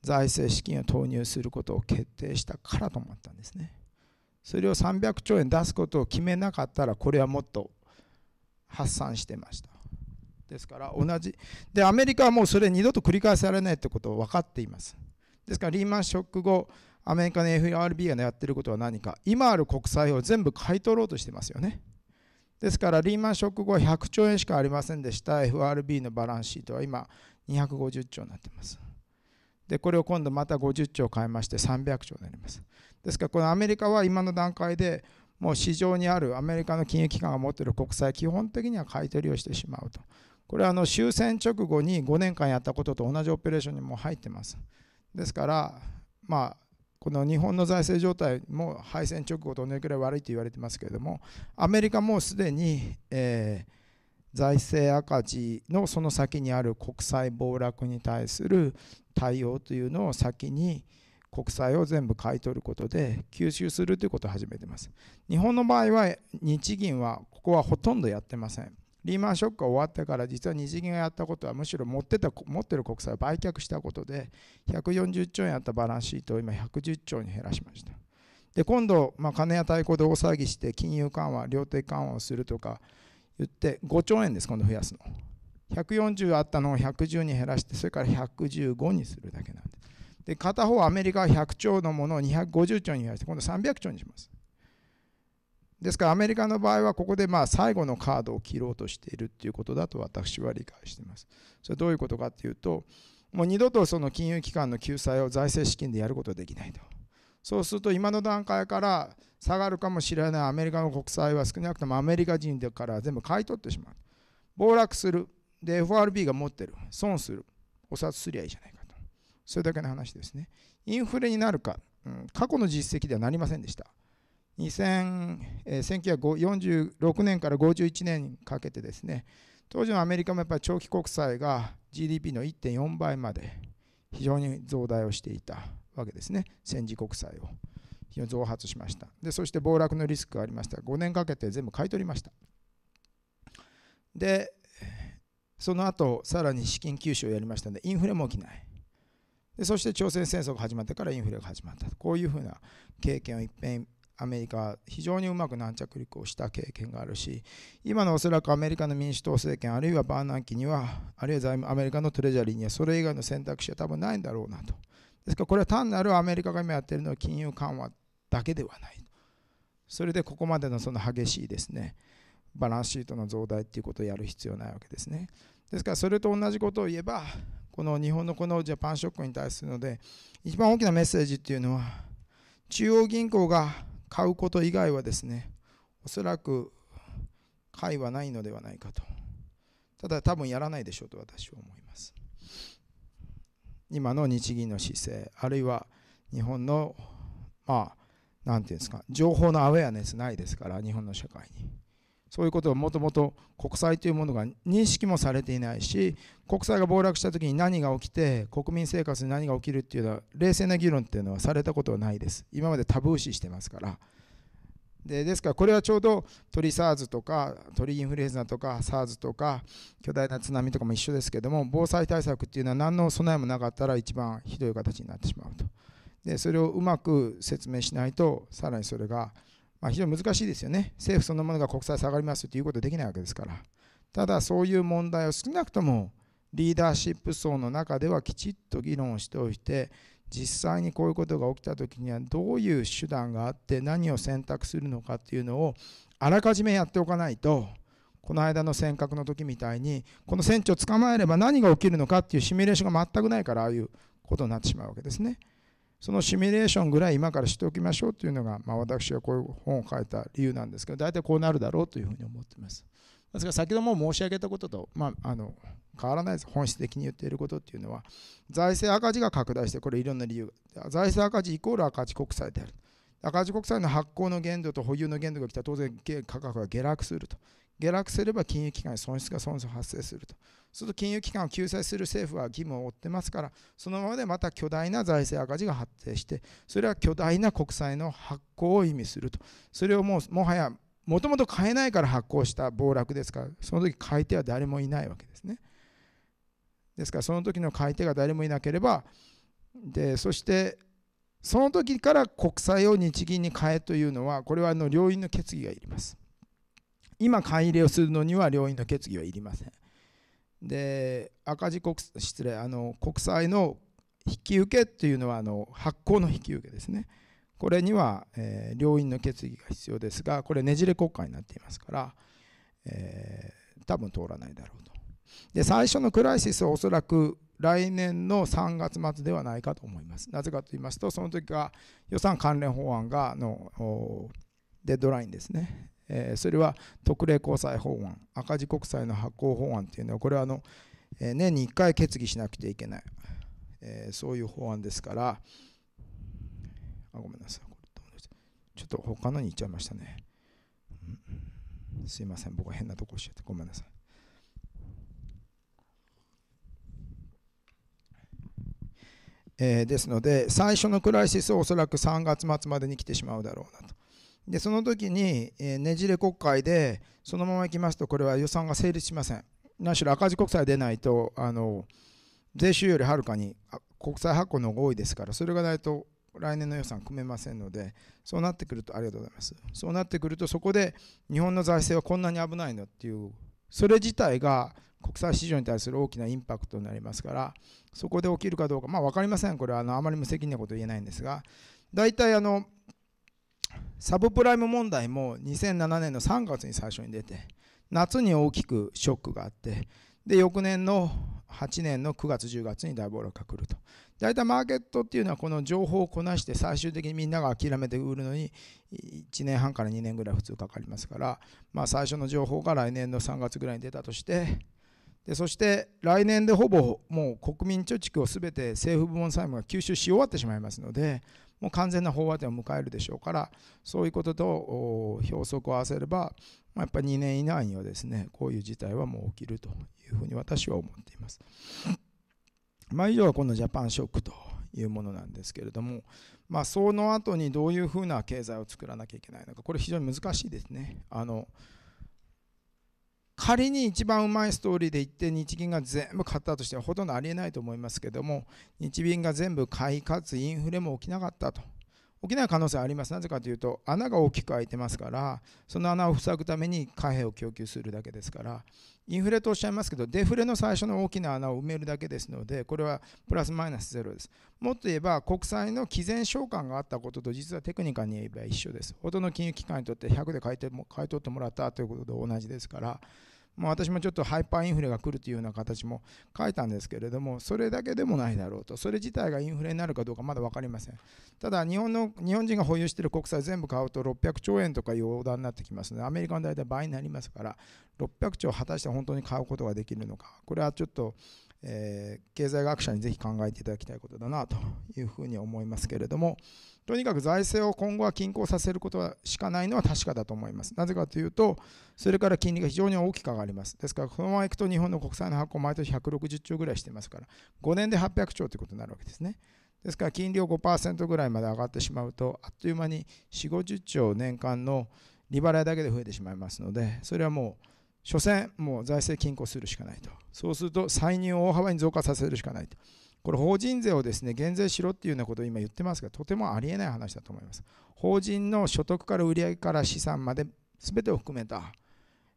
財政資金を投入することを決定したからと思ったんですね。それを300兆円出すことを決めなかったらこれはもっと発散してました。ですから同じでアメリカはもうそれ二度と繰り返されないってことを分かっていますですからリーマンショック後アメリカの FRB がやってることは何か今ある国債を全部買い取ろうとしてますよねですからリーマンショック後は100兆円しかありませんでした FRB のバランスシートは今250兆になってますでこれを今度また50兆変えまして300兆になりますですからこのアメリカは今の段階でもう市場にあるアメリカの金融機関が持っている国債基本的には買い取りをしてしまうとこれはあの終戦直後に5年間やったことと同じオペレーションにも入ってます。ですから、まあ、この日本の財政状態も敗戦直後と同じくらい悪いと言われてますけれども、アメリカもすでに、えー、財政赤字のその先にある国債暴落に対する対応というのを先に国債を全部買い取ることで吸収するということを始めています。日本の場合は日銀はここはほとんどやってません。リーマンショックが終わってから実は日銀がやったことはむしろ持ってた持ってる国債を売却したことで140兆円あったバランスシートを今110兆に減らしました。で今度、まあ、金や対抗で大騒ぎして金融緩和量的緩和をするとか言って5兆円です今度増やすの140あったのを110に減らしてそれから115にするだけなんでで片方アメリカは100兆のものを250兆に増やして今度300兆にしますですからアメリカの場合はここでまあ最後のカードを切ろうとしているということだと私は理解しています。それどういうことかというと、もう二度とその金融機関の救済を財政資金でやることはできないと。そうすると今の段階から下がるかもしれないアメリカの国債は少なくともアメリカ人から全部買い取ってしまう。暴落する。で、FRB が持ってる。損する。お札すりゃいいじゃないかと。それだけの話ですね。インフレになるか、うん、過去の実績ではなりませんでした。1946年から51年にかけてですね当時のアメリカもやっぱり長期国債が GDP の1.4倍まで非常に増大をしていたわけですね戦時国債を非常に増発しましたでそして暴落のリスクがありました5年かけて全部買い取りましたでその後さらに資金吸収をやりましたのでインフレも起きないでそして朝鮮戦争が始まってからインフレが始まったこういうふうな経験を一っアメリカ非常にうまく軟着陸をした経験があるし今のおそらくアメリカの民主党政権あるいはバーナンキにはあるいは財務アメリカのトレジャリーにはそれ以外の選択肢は多分ないんだろうなとですからこれは単なるアメリカが今やってるのは金融緩和だけではないそれでここまでのその激しいですねバランスシートの増大っていうことをやる必要ないわけですねですからそれと同じことを言えばこの日本のこのジャパンショックに対するので一番大きなメッセージっていうのは中央銀行が買うこと以外はですねおそらく買いはないのではないかとただ多分やらないでしょうと私は思います今の日銀の姿勢あるいは日本のまあ何て言うんですか情報のアウェアネスないですから日本の社会にそういうことはもともと国債というものが認識もされていないし国債が暴落した時に何が起きて国民生活に何が起きるっていうのは冷静な議論っていうのはされたことはないです今までタブー視してますからでですからこれはちょうど鳥 SARS とか鳥インフルエンザとか SARS とか巨大な津波とかも一緒ですけども防災対策っていうのは何の備えもなかったら一番ひどい形になってしまうとでそれをうまく説明しないとさらにそれがまあ、非常に難しいですよね。政府そのものが国債下がりますということはできないわけですから。ただ、そういう問題を少なくともリーダーシップ層の中ではきちっと議論しておいて、実際にこういうことが起きたときにはどういう手段があって何を選択するのかっていうのをあらかじめやっておかないと、この間の尖閣の時みたいに、この船長捕まえれば何が起きるのかっていうシミュレーションが全くないから、ああいうことになってしまうわけですね。そのシミュレーションぐらい今からしておきましょうというのが、まあ、私がこういう本を書いた理由なんですけど大体こうなるだろうというふうに思っています。ですから先ほども申し上げたことと、まあ、あの変わらないです本質的に言っていることっていうのは財政赤字が拡大してこれいろんな理由財政赤字イコール赤字国債である赤字国債の発行の限度と保有の限度が来たら当然価格が下落すると下落すれば金融機関に損失が損失発生すると。すると金融機関を救済する政府は義務を負ってますから、そのままでまた巨大な財政赤字が発生して、それは巨大な国債の発行を意味すると。それをもうもはや、もともと買えないから発行した暴落ですから、その時買い手は誰もいないわけですね。ですから、その時の買い手が誰もいなければ、でそして、その時から国債を日銀に買えというのは、これはあの両院の決議がいります。今買い入れをするのには両院の決議はいりませんで赤字国失礼あの国債の引き受けというのはあの発行の引き受けですねこれには、えー、両院の決議が必要ですがこれねじれ国会になっていますから、えー、多分通らないだろうとで最初のクライシスはおそらく来年の3月末ではないかと思いますなぜかと言いますとその時が予算関連法案がのデッドラインですねえー、それは特例公債法案、赤字国債の発行法案というのは、これはあの、えー、年に1回決議しなくてはいけない、えー、そういう法案ですから、あごめんなさい、ちょっと他のに行っちゃいましたね。すいません、僕は変なとこ教えて、ごめんなさい。えー、ですので、最初のクライシスはおそらく3月末までに来てしまうだろうなと。でその時に、えねじれ国会でそのままいきますとこれは予算が成立しません何しろ赤字国債出ないとあの税収よりはるかに国債発行の方が多いですからそれがないと来年の予算組めませんのでそうなってくるとありがとうございますそうなってくるとそこで日本の財政はこんなに危ないんだっていうそれ自体が国際市場に対する大きなインパクトになりますからそこで起きるかどうかまあ分かりませんこれはあのあまり無責任なこと言えないんですが大体あのサブプライム問題も2007年の3月に最初に出て夏に大きくショックがあってで翌年の8年の9月10月に大暴落が来ると大体マーケットっていうのはこの情報をこなして最終的にみんなが諦めて売るのに1年半から2年ぐらい普通かかりますから、まあ、最初の情報が来年の3月ぐらいに出たとしてでそして来年でほぼもう国民貯蓄を全て政府部門債務が吸収し終わってしまいますのでもう完全な飽和点を迎えるでしょうからそういうことと表則を合わせれば、まあ、やっぱり2年以内にはですねこういう事態はもう起きるというふうに私は思っています。まあ、以上はこのジャパンショックというものなんですけれども、まあ、その後にどういうふうな経済を作らなきゃいけないのかこれ非常に難しいですね。あの仮に一番うまいストーリーで言って日銀が全部買ったとしてはほとんどありえないと思いますけども日銀が全部買いかつインフレも起きなかったと起きない可能性ありますなぜかというと穴が大きく開いてますからその穴を塞ぐために貨幣を供給するだけですからインフレとおっしゃいますけどデフレの最初の大きな穴を埋めるだけですのでこれはプラスマイナスゼロですもっと言えば国債の既然償還があったことと実はテクニカに言えば一緒ですほとんど金融機関にとって100で買い取ってもらったということと同じですからま私もちょっとハイパーインフレが来るというような形も書いたんですけれども、それだけでもないだろうと、それ自体がインフレになるかどうかまだ分かりません。ただ日本の、日本人が保有している国債全部買うと600兆円とかいうオーダーになってきますので、アメリカの大体倍になりますから、600兆果たして本当に買うことができるのか、これはちょっとえー、経済学者にぜひ考えていただきたいことだなというふうに思いますけれども、とにかく財政を今後は均衡させることしかないのは確かだと思います。なぜかというと、それから金利が非常に大きく上がります。ですから、このままいくと日本の国債の発行、毎年160兆ぐらいしてますから、5年で800兆ということになるわけですね。ですから、金利を5%ぐらいまで上がってしまうと、あっという間に4、50兆年間の利払いだけで増えてしまいますので、それはもう、所詮もう財政均衡するしかないとそうすると歳入を大幅に増加させるしかないとこれ法人税をですね減税しろっていうようなことを今言ってますがとてもありえない話だと思います法人の所得から売上から資産まで全てを含めた、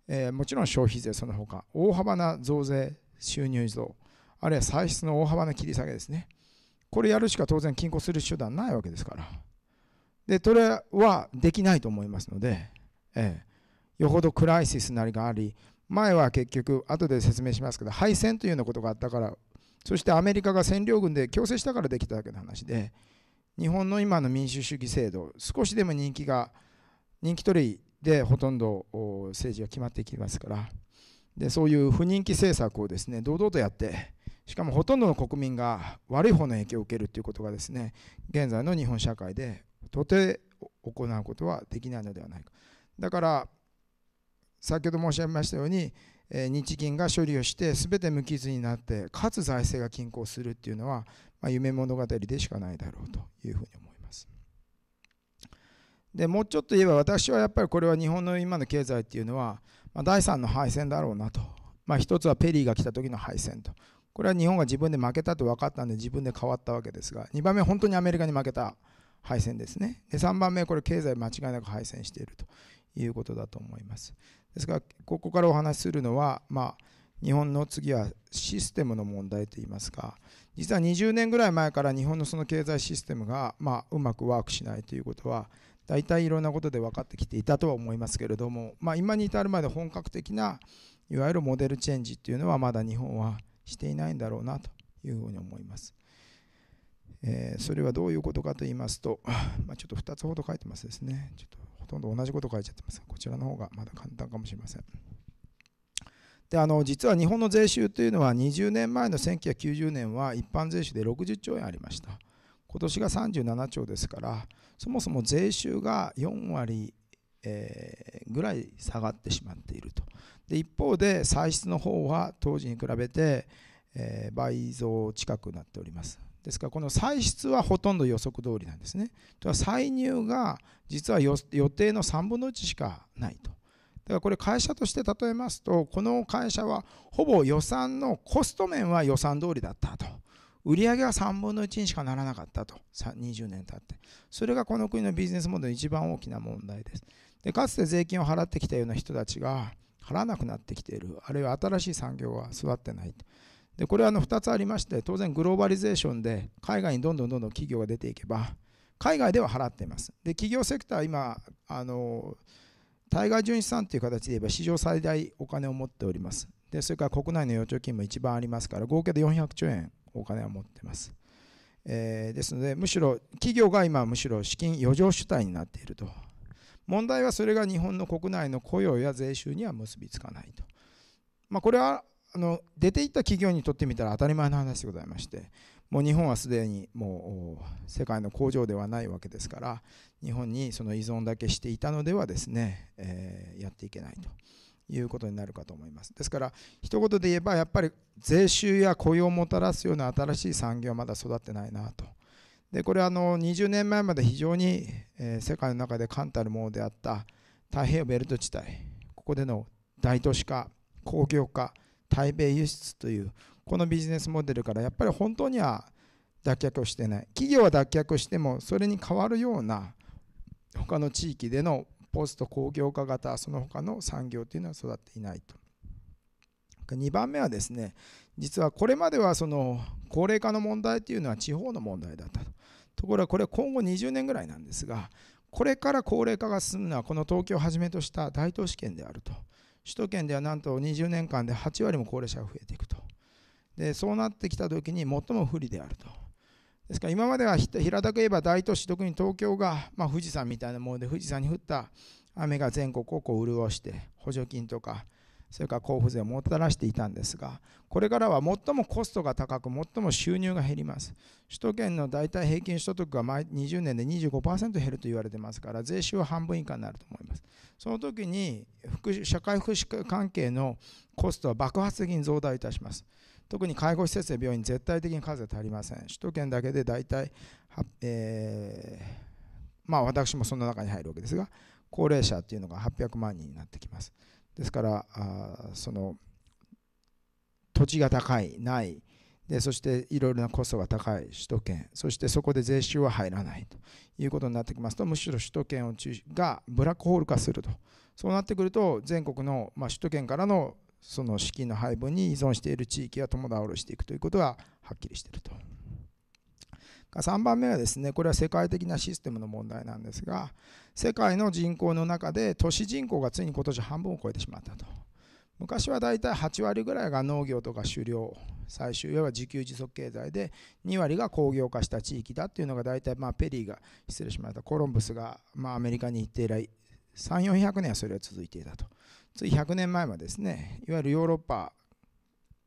えー、もちろん消費税その他大幅な増税収入増あるいは歳出の大幅な切り下げですねこれやるしか当然均衡する手段ないわけですからでそれはできないと思いますので、ええーよほどクライシスなりがあり前は結局後で説明しますけど敗戦というようなことがあったからそしてアメリカが占領軍で強制したからできただけの話で日本の今の民主主義制度少しでも人気が人気取りでほとんど政治が決まっていきますからでそういう不人気政策をですね堂々とやってしかもほとんどの国民が悪い方の影響を受けるということがですね現在の日本社会でとて行うことはできないのではないかだから先ほど申し上げましたように日銀が処理をしてすべて無傷になってかつ財政が均衡するっていうのは、まあ、夢物語でしかないだろうというふうに思います。でもうちょっと言えば私はやっぱりこれは日本の今の経済っていうのは、まあ、第3の敗戦だろうなと、まあ、一つはペリーが来た時の敗戦とこれは日本が自分で負けたと分かったんで自分で変わったわけですが2番目本当にアメリカに負けた敗戦ですねで3番目これ経済間違いなく敗戦しているということだと思いますですが、ここからお話しするのは、まあ、日本の次はシステムの問題といいますか、実は20年ぐらい前から日本のその経済システムが、まあ、うまくワークしないということは、大体いろんなことで分かってきていたとは思いますけれども、まあ、今に至るまで本格的ないわゆるモデルチェンジっていうのはまだ日本はしていないんだろうなというふうに思います。えー、それはどういうことかと言いますと、まあ、ちょっと2つほど書いてますですね。ちょっとほとんど同じこと書いちゃってます。こちらの方がまだ簡単かもしれません。であの実は日本の税収というのは20年前の1990年は一般税収で60兆円ありました。今年が37兆ですからそもそも税収が4割、えー、ぐらい下がってしまっているとで一方で歳出の方は当時に比べて、えー、倍増近くなっておりますですからこの歳出はほとんど予測通りなんですね。とは歳入が実は予定の3分の1しかないと。だからこれ会社として例えますとこの会社はほぼ予算のコスト面は予算通りだったと。売上は3分の1にしかならなかったと20年経ってそれがこの国のビジネスモデルの一番大きな問題ですでかつて税金を払ってきたような人たちが払わなくなってきているあるいは新しい産業は育ってないとでこれはあの2つありまして当然グローバリゼーションで海外にどんどんどんどん企業が出ていけば海外では払っていますで企業セクター今あの対外純資産という形で言えば史上最大お金を持っておりますでそれから国内の預貯金も一番ありますから合計で400兆円お金は持ってます、えー、ですのでむしろ企業が今むしろ資金余剰主体になっていると問題はそれが日本の国内の雇用や税収には結びつかないと、まあ、これはあの出ていった企業にとってみたら当たり前の話でございましてもう日本はすでにもう世界の工場ではないわけですから日本にその依存だけしていたのではですね、えー、やっていけないということになるかと思いますですから一言で言えばやっぱり税収や雇用をもたらすような新しい産業はまだ育ってないなと。でこれあの20年前まで非常に、え世界の中で冠たるものであった太平洋ベルト地帯ここでの大都市化工業化対米輸出というこのビジネスモデルからやっぱり本当には脱却をしてない企業は脱却してもそれに代わるような他の地域でのポスト工業化型その他の産業というのは育っていないと2番目はですね実はこれまではその高齢化の問題というのは地方の問題だったとところがこれは今後20年ぐらいなんですがこれから高齢化が進むのはこの東京をはじめとした大都市圏であると。首都圏ではなんと20年間で8割も高齢者が増えていくと。で、そうなってきた時に最も不利であると。ですから今までは平たく言えば大都市、特に東京が、まあ、富士山みたいなもので、富士山に降った雨が全国をこう潤して、補助金とかそれから交付税をもたらしていたんですが、これからは最もコストが高く、最も収入が減ります。首都圏の大体平均所得が毎20年で25%減ると言われてますから、税収は半分以下になると思います。その時に福、社会福祉関係のコストは爆発的に増大いたします。特に介護施設や病院、絶対的に数が足りません。首都圏だけで大体、えー、まあ私もその中に入るわけですが、高齢者というのが800万人になってきます。ですからあその土地が高いないでそしていろいろなコストが高い首都圏そしてそこで税収は入らないということになってきますとむしろ首都圏を中がブラックホール化するとそうなってくると全国の、まあ、首都圏からのその資金の配分に依存している地域は共倒れしていくということがはっきりしていると。3番目はですねこれは世界的なシステムの問題なんですが世界の人口の中で都市人口がついに今年半分を超えてしまったと昔はだいたい8割ぐらいが農業とか狩猟最終要は自給自足経済で2割が工業化した地域だっていうのが大体まあペリーが失礼しましたコロンブスがまアメリカに行って以来3400年はそれは続いていたとつい100年前はですねいわゆるヨーロッパ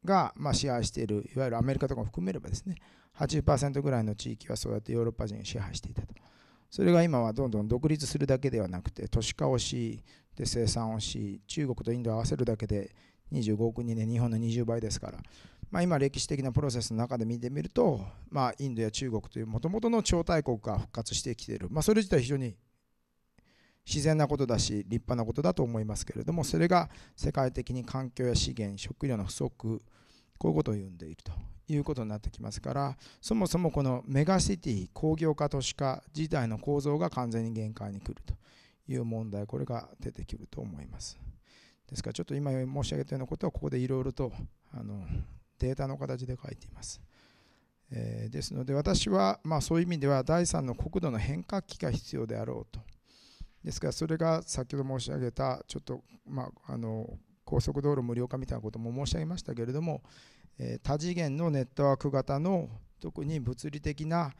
がま支配しているいわゆるアメリカとかも含めればですね80%ぐらいの地域はそうやってヨーロッパ人支配していたと。それが今はどんどん独立するだけではなくて都市化をしで生産をし中国とインドを合わせるだけで25億人で日本の20倍ですから、まあ、今歴史的なプロセスの中で見てみると、まあ、インドや中国というもともとの超大国が復活してきている、まあ、それ自体非常に自然なことだし立派なことだと思いますけれどもそれが世界的に環境や資源食料の不足こういうことを言うんでいるということになってきますからそもそもこのメガシティ工業化都市化自体の構造が完全に限界に来るという問題これが出てくると思いますですからちょっと今申し上げたようなことはここでいろいろとあのデータの形で書いていますえですので私はまそういう意味では第3の国土の変革期が必要であろうとですからそれが先ほど申し上げたちょっとまあの高速道路無料化みたいなことも申し上げましたけれども、え多次元のネットワーク型の特に物理的な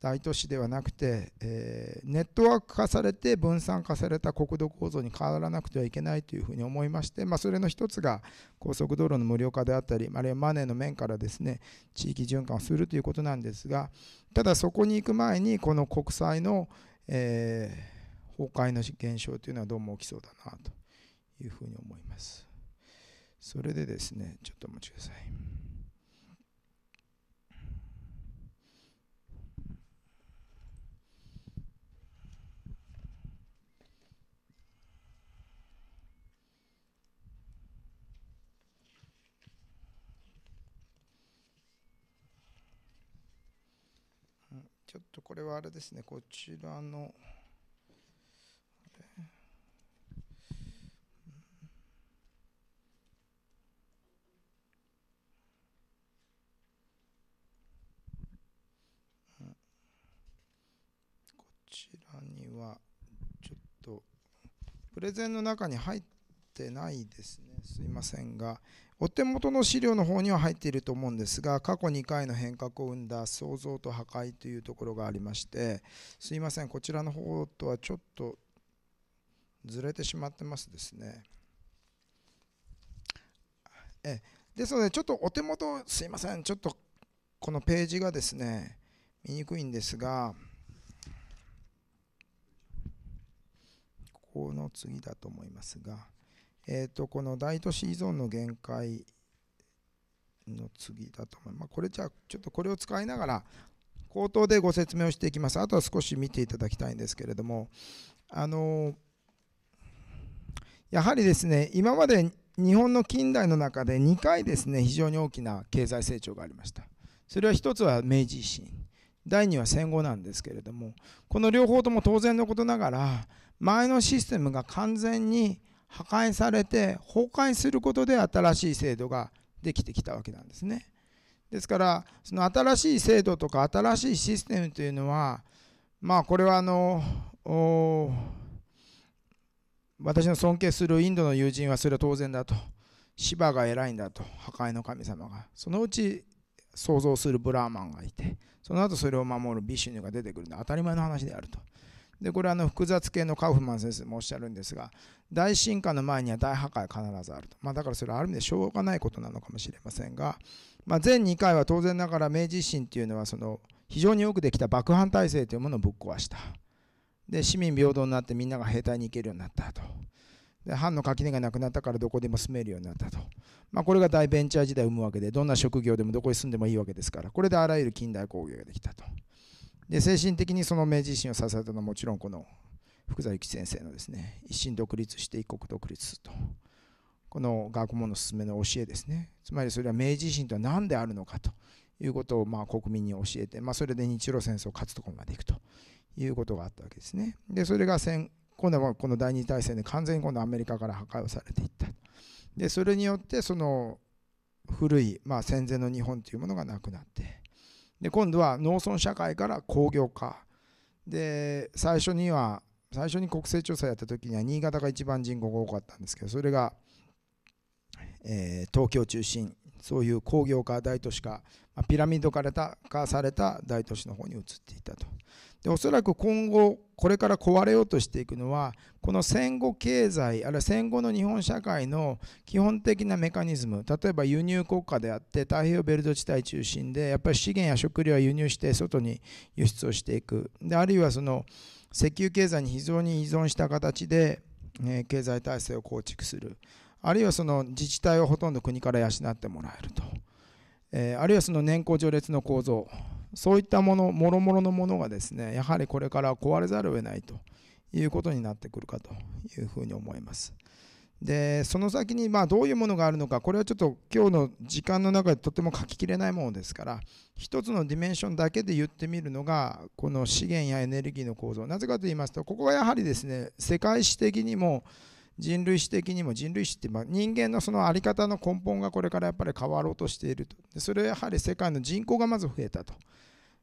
大都市ではなくて、えネットワーク化されて分散化された国土構造に変わらなくてはいけないというふうに思いまして、まそれの一つが高速道路の無料化であったりあるいはマネーの面からですね地域循環をするということなんですがただそこに行く前にこの国債の、え崩壊の現象というのはどうも起きそうだなというふうに思います。それでですね、ちょっとお待ちください。ちょっとこれはあれですね、こちらの。はちょっとプレゼンの中に入ってないですねすいませんがお手元の資料の方には入っていると思うんですが過去2回の変革を生んだ創造と破壊というところがありましてすいませんこちらの方とはちょっとずれてしまってますですね。えですのでちょっとお手元すいませんちょっとこのページがですね見にくいんですが。この次だと思いますが、えー、とこの大都市依存の限界の次だと思います。まあ、これじゃあちょっとこれを使いながら口頭でご説明をしていきます。あとは少し見ていただきたいんですけれども、あのやはりですね、今まで日本の近代の中で2回ですね、非常に大きな経済成長がありました。それは1つは明治維新、第2は戦後なんですけれども、この両方とも当然のことながら、前のシステムが完全に破壊されて崩壊することで新しい制度ができてきたわけなんですね。ですからその新しい制度とか新しいシステムというのはまあこれはあの私の尊敬するインドの友人はそれは当然だとシバが偉いんだと破壊の神様がそのうち想像するブラーマンがいてその後それを守るビシュヌが出てくるのは当たり前の話であるとでこれはあの複雑系のカウフマン先生もおっしゃるんですが大進化の前には大破壊必ずあると、まあ、だからそれはある意味でしょうがないことなのかもしれませんが、まあ、前2回は当然ながら明治維新というのはその非常によくできた幕藩体制というものをぶっ壊したで市民平等になってみんなが兵隊に行けるようになったとで藩の垣根がなくなったからどこでも住めるようになったと、まあ、これが大ベンチャー時代を生むわけでどんな職業でもどこに住んでもいいわけですからこれであらゆる近代工業ができたと。で精神的にその明治維新を支えたのはもちろんこの福沢諭吉先生のですね一心独立して一国独立とこの学問の勧めの教えですねつまりそれは明治維新とは何であるのかということをまあ国民に教えて、まあ、それで日露戦争を勝つところまでいくということがあったわけですねでそれが戦今度はこの第二次大戦で完全に今度アメリカから破壊をされていったでそれによってその古い、まあ、戦前の日本というものがなくなってで今度は農村社会から工業化で最初には最初に国勢調査やった時には新潟が一番人口が多かったんですけどそれが、えー、東京中心そういう工業化大都市化、まあ、ピラミッド化された大都市の方に移っていたとでおそらく今後これから壊れようとしていくのはこの戦後経済あるいは戦後の日本社会の基本的なメカニズム例えば輸入国家であって太平洋ベルト地帯中心でやっぱり資源や食料は輸入して外に輸出をしていくであるいはその石油経済に非常に依存した形で、え経済体制を構築するあるいはその自治体をほとんど国から養ってもらえると、えあるいはその年功序列の構造そういったもの、もろもろのものがですね、やはりこれから壊れざるを得ないということになってくるかというふうに思います。で、その先にまあどういうものがあるのか、これはちょっと今日の時間の中でとても書ききれないものですから、一つのディメンションだけで言ってみるのが、この資源やエネルギーの構造。なぜかと言いますと、ここはやはりですね、世界史的にも、人類史的にも人類史って人間のその在り方の根本がこれからやっぱり変わろうとしているとそれはやはり世界の人口がまず増えたと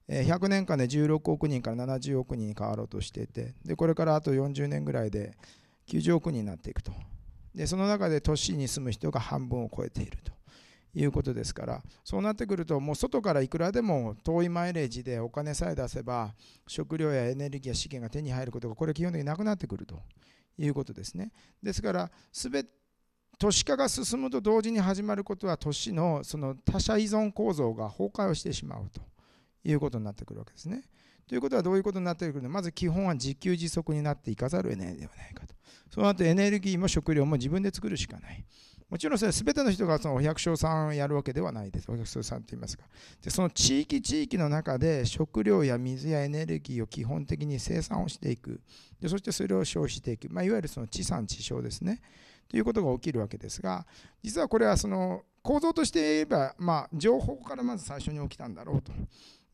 100年間で16億人から70億人に変わろうとしていてでこれからあと40年ぐらいで90億人になっていくとでその中で都市に住む人が半分を超えているということですからそうなってくるともう外からいくらでも遠いマイレージでお金さえ出せば食料やエネルギーや資源が手に入ることがこれ基本的になくなってくるということですね。ですから、すべ都市化が進むと同時に始まることは都市のその他者依存構造が崩壊をしてしまうということになってくるわけですね。ということはどういうことになってくるのまず基本は自給自足になっていかざるを得ないではないかと。その後とエネルギーも食料も自分で作るしかない。もちろんすれ全ての人がそのお百姓さんをやるわけではないです。お百姓さんと言いますか。でその地域地域の中で食料や水やエネルギーを基本的に生産をしていく。でそしてそれを消費していく。まあ、いわゆるその地産地消ですね。ということが起きるわけですが、実はこれはその構造として言えば、まあ、情報からまず最初に起きたんだろうと。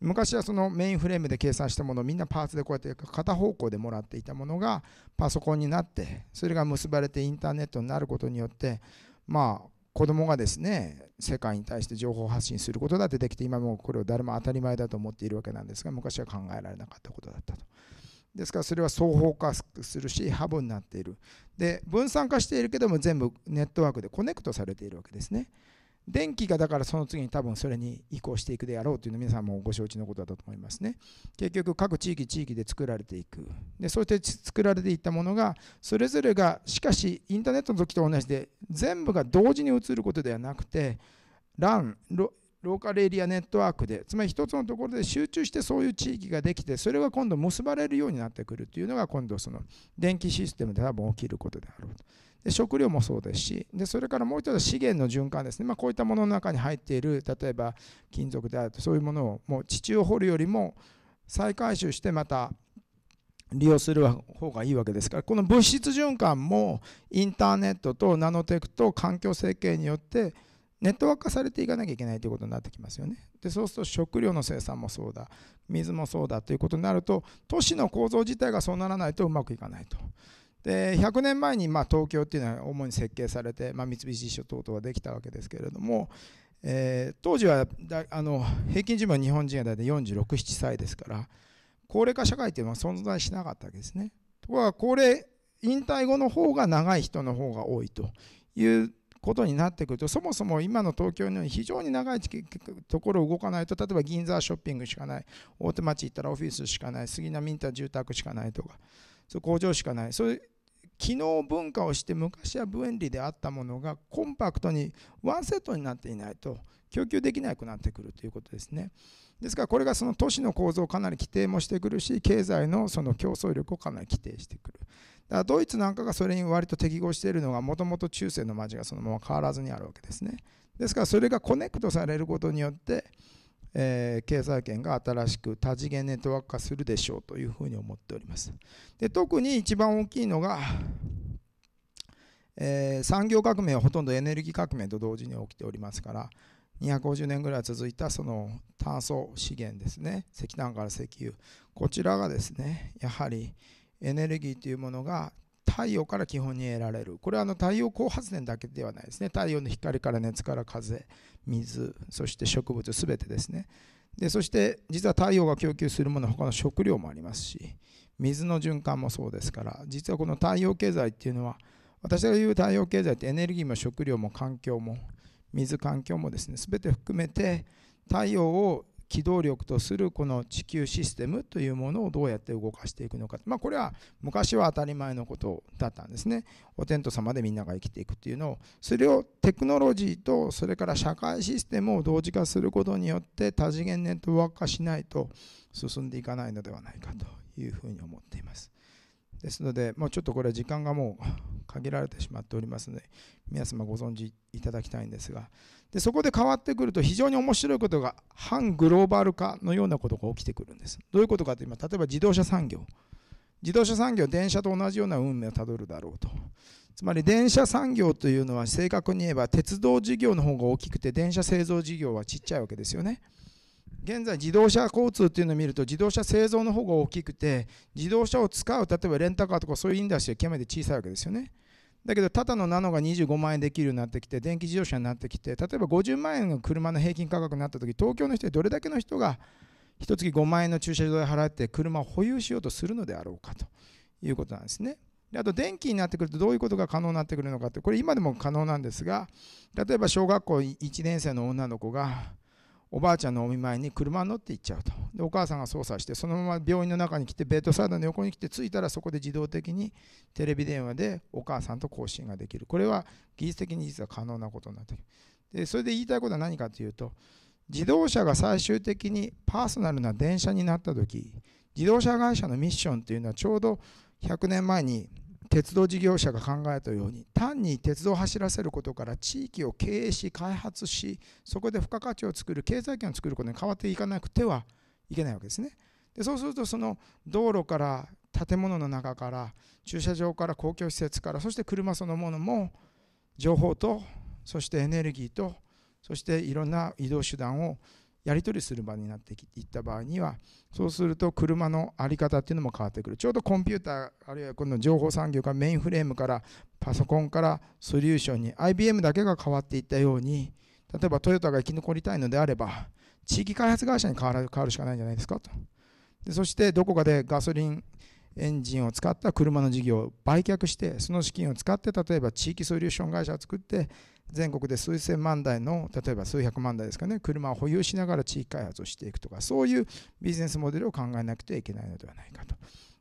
昔はそのメインフレームで計算したものをみんなパーツでこうやって片方向でもらっていたものがパソコンになってそれが結ばれてインターネットになることによってまあ、子供がですね世界に対して情報発信することが出てきて今もこれを誰も当たり前だと思っているわけなんですが昔は考えられなかったことだったと。ですからそれは双方化するしハブになっているで分散化しているけども全部ネットワークでコネクトされているわけですね電気がだからその次に多分それに移行していくであろうというの皆さんもご承知のことだと思いますね。結局各地域地域で作られていく。で、そうやって作られていったものが、それぞれが、しかしインターネットの時と同じで、全部が同時に移ることではなくて、LAN、ローカルエリアネットワークで、つまり一つのところで集中してそういう地域ができて、それが今度結ばれるようになってくるというのが、今度その電気システムで多分起きることであろうと。で食料もそうですしでそれからもう一つは資源の循環ですね、まあ、こういったものの中に入っている例えば金属であるとそういうものをもう地中を掘るよりも再回収してまた利用する方がいいわけですからこの物質循環もインターネットとナノテクと環境設計によってネットワーク化されていかなきゃいけないということになってきますよね。でそうすると食料の生産もそうだ水もそうだということになると都市の構造自体がそうならないとうまくいかないと。で100年前にま東京っていうのは主に設計されて、まあ、三菱地所等々ができたわけですけれども、えー、当時はだあの平均寿命日本人は大体467歳ですから高齢化社会っていうのは存在しなかったわけですね。ところが高齢引退後の方が長い人の方が多いということになってくるとそもそも今の東京のように非常に長いところを動かないと例えば銀座ショッピングしかない大手町行ったらオフィスしかない杉並インター住宅しかないとかそ工場しかない。そ機能文化をして昔は便利であったものがコンパクトにワンセットになっていないと供給できなくなってくるということですね。ですからこれがその都市の構造をかなり規定もしてくるし経済のその競争力をかなり規定してくる。だからドイツなんかがそれに割と適合しているのがもともと中世の街がそのまま変わらずにあるわけですね。ですからそれがコネクトされることによってえー、経済圏が新しく多次元ネットワーク化するでしょうというふうに思っております。で特に一番大きいのが、えー、産業革命はほとんどエネルギー革命と同時に起きておりますから250年ぐらい続いたその炭素資源ですね石炭から石油こちらがですねやはりエネルギーというものが太陽から基本に得られるこれはあの太陽光発電だけではないですね太陽の光から熱から風水そして植物全てですねでそして実は太陽が供給するもの他の食料もありますし水の循環もそうですから実はこの太陽経済っていうのは私が言う太陽経済ってエネルギーも食料も環境も水環境もですね全て含めて太陽を機動力とするこの地球システムというものをどうやって動かしていくのか、まあ、これは昔は当たり前のことだったんですねお天道様でみんなが生きていくっていうのをそれをテクノロジーとそれから社会システムを同時化することによって多次元ネットワーク化しないと進んでいかないのではないかというふうに思っていますですので、まちょっとこれは時間がもう限られてしまっておりますので皆様ご存知いただきたいんですがでそこで変わってくると非常に面白いことが反グローバル化のようなことが起きてくるんですどういうことかというと例えば自動車産業自動車産業電車と同じような運命をたどるだろうとつまり電車産業というのは正確に言えば鉄道事業の方が大きくて電車製造事業はちっちゃいわけですよね現在自動車交通っていうのを見ると自動車製造の方が大きくて自動車を使う例えばレンタカーとかそういうインダスーは極めて小さいわけですよねだけどただのナノが25万円できるようになってきて電気自動車になってきて例えば50万円の車の平均価格になった時東京の人はどれだけの人が一月5万円の駐車場で払って車を保有しようとするのであろうかということなんですね。あと電気になってくるとどういうことが可能になってくるのかってこれ今でも可能なんですが例えば小学校1年生の女の子がおばあちゃんのお見舞いに車に乗って行っちゃうとでお母さんが操作してそのまま病院の中に来てベッドサイドの横に来て着いたらそこで自動的にテレビ電話でお母さんと交信ができるこれは技術的に実は可能なことになってくるでそれで言いたいことは何かというと自動車が最終的にパーソナルな電車になった時自動車会社のミッションというのはちょうど100年前に鉄道事業者が考えたように単に鉄道を走らせることから地域を経営し開発しそこで付加価値を作る経済圏を作ることに変わっていかなくてはいけないわけですね。でそうするとその道路から建物の中から駐車場から公共施設からそして車そのものも情報とそしてエネルギーとそしていろんな移動手段をやり取りする場になっていった場合にはそうすると車の在り方っていうのも変わってくるちょうどコンピューターあるいはこの情報産業がメインフレームからパソコンからソリューションに IBM だけが変わっていったように例えばトヨタが生き残りたいのであれば地域開発会社に変わる変わるしかないんじゃないですかとでそしてどこかでガソリンエンジンを使った車の事業を売却してその資金を使って例えば地域ソリューション会社を作って全国で数千万台の例えば数百万台ですかね車を保有しながら地域開発をしていくとかそういうビジネスモデルを考えなくてはいけないのではないかと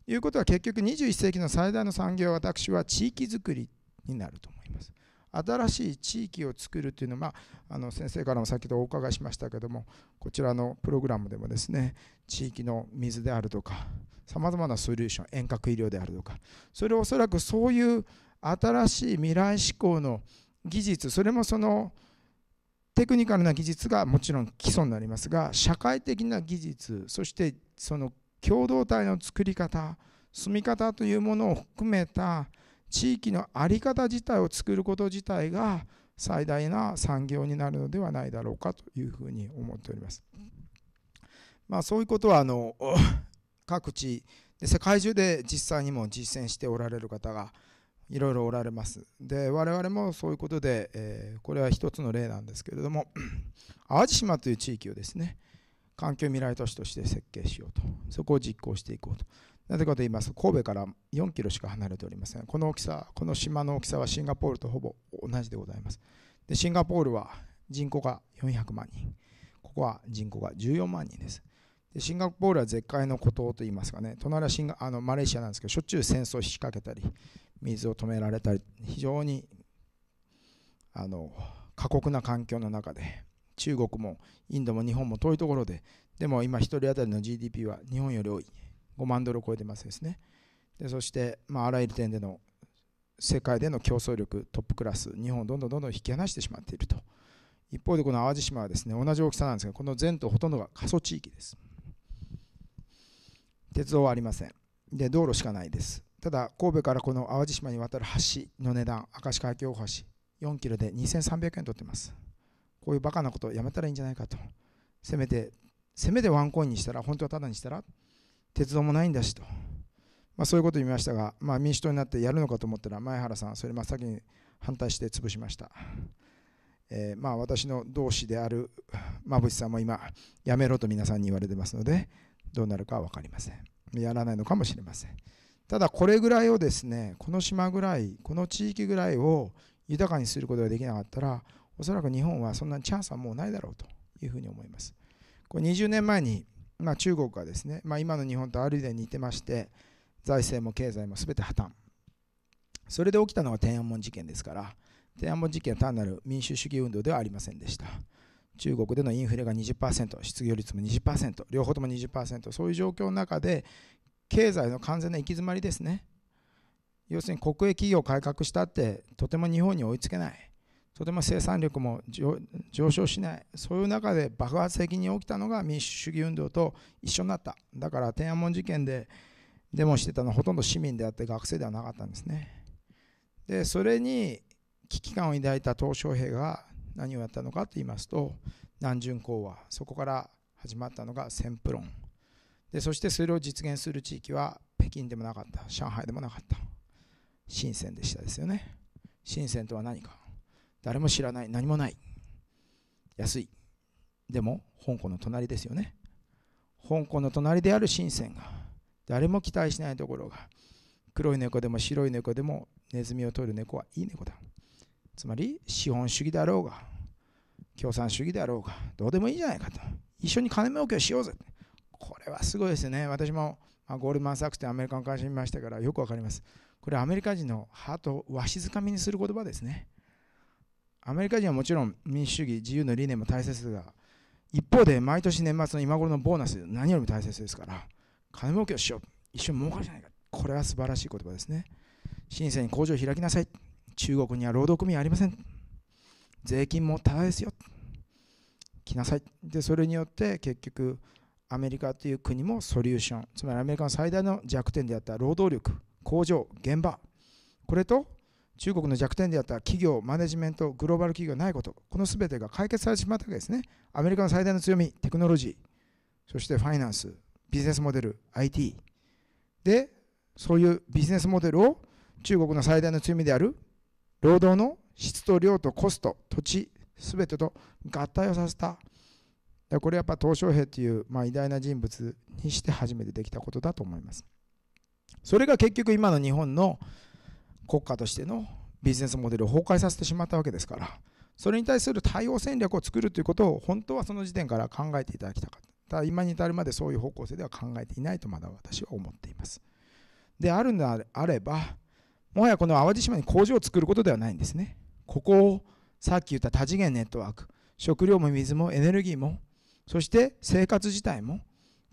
いうことは結局21世紀の最大の産業は私は地域づくりになると思います。新しい地域を作るというのは、あの先生からも先ほどお伺いしましたけどもこちらのプログラムでもですね地域の水であるとかさまざまなソリューション遠隔医療であるとかそれをおそらくそういう新しい未来志向の技術それもそのテクニカルな技術がもちろん基礎になりますが社会的な技術そしてその共同体の作り方住み方というものを含めた地域の在り方自体を作ること自体が最大な産業になるのではないだろうかというふうに思っております。まあ、そういうことはあの各地で世界中で実際にも実践しておられる方がいろいろおられますで我々もそういうことで、えー、これは一つの例なんですけれども 淡路島という地域をですね環境未来都市として設計しようとそこを実行していこうとなぜかと言いますと神戸から4キロしか離れておりませんこの大きさこの島の大きさはシンガポールとほぼ同じでございますでシンガポールは人口が400万人ここは人口が14万人ですでシンガポールは絶海の孤島といいますかね隣はシンガあのマレーシアなんですけどしょっちゅう戦争を仕掛けたり水を止められたり非常にあの過酷な環境の中で中国もインドも日本も遠いところででも今1人当たりの GDP は日本より多い5万ドルを超えてますですねでそして、まあ、あらゆる点での世界での競争力トップクラス日本をどんどんどんどん引き離してしまっていると一方でこの淡路島はですね同じ大きさなんですがこの全島ほとんどが過疎地域です鉄道はありませんで道路しかないですただ神戸からこの淡路島に渡る橋の値段明石海峡大橋4キロで2300円取ってますこういうバカなことやめたらいいんじゃないかとせめてせめてワンコインにしたら本当はただにしたら鉄道もないんだしと、まあ、そういうこと言いましたが、まあ、民主党になってやるのかと思ったら前原さんそれ真っ先に反対して潰しました、えー、まあ私の同志である馬淵さんも今やめろと皆さんに言われてますのでどうなるかは分かりませんやらないのかもしれませんただこれぐらいをですね、この島ぐらい、この地域ぐらいを豊かにすることができなかったら、おそらく日本はそんなチャンスはもうないだろうというふうに思います。これ20年前に、まあ、中国はですね、まあ、今の日本とある意味で似てまして、財政も経済も全て破綻。それで起きたのが天安門事件ですから、天安門事件は単なる民主主義運動ではありませんでした。中国でのインフレが20%、失業率も20%、両方とも20%、そういう状況の中で、経済の完全な行き詰まりですね要するに国営企業を改革したってとても日本に追いつけないとても生産力も上昇しないそういう中で爆発的に起きたのが民主主義運動と一緒になっただから天安門事件でデモしてたのはほとんど市民であって学生ではなかったんですねでそれに危機感を抱いた鄧小平が何をやったのかと言いますと南巡講和そこから始まったのが「旋風論」でそしてそれを実現する地域は北京でもなかった上海でもなかった深センでしたですよね深センとは何か誰も知らない何もない安いでも香港の隣ですよね香港の隣である深センが誰も期待しないところが黒い猫でも白い猫でもネズミを取る猫はいい猫だつまり資本主義であろうが共産主義であろうがどうでもいいじゃないかと一緒に金儲けをしようぜこれはすごいですね。私もゴールマン・サックスでアメリカの社関見ましたからよくわかります。これアメリカ人のハートをわしづかみにする言葉ですね。アメリカ人はもちろん民主主義、自由の理念も大切ですが、一方で毎年年末の今頃のボーナス、何よりも大切ですから、金儲けをしよう。一緒に儲かるじゃないか。これは素晴らしい言葉ですね。申請に工場を開きなさい。中国には労働組合ありません。税金もただですよ。来なさい。で、それによって結局、アメリカという国もソリューションつまりアメリカの最大の弱点であった労働力工場現場これと中国の弱点であった企業マネジメントグローバル企業ないことこの全てが解決されてしまったわけですねアメリカの最大の強みテクノロジーそしてファイナンスビジネスモデル IT でそういうビジネスモデルを中国の最大の強みである労働の質と量とコスト土地全てと合体をさせたでこれやっぱ鄧小平っていう、まあ、偉大な人物にして初めてできたことだと思います。それが結局今の日本の国家としてのビジネスモデルを崩壊させてしまったわけですから、それに対する対応戦略を作るということを本当はその時点から考えていただきたかった。ただ今に至るまでそういう方向性では考えていないとまだ私は思っています。であるのであれば、もはやこの淡路島に工場を作ることではないんですね。ここをさっき言った多次元ネットワーク、食料も水もエネルギーもそして生活自体も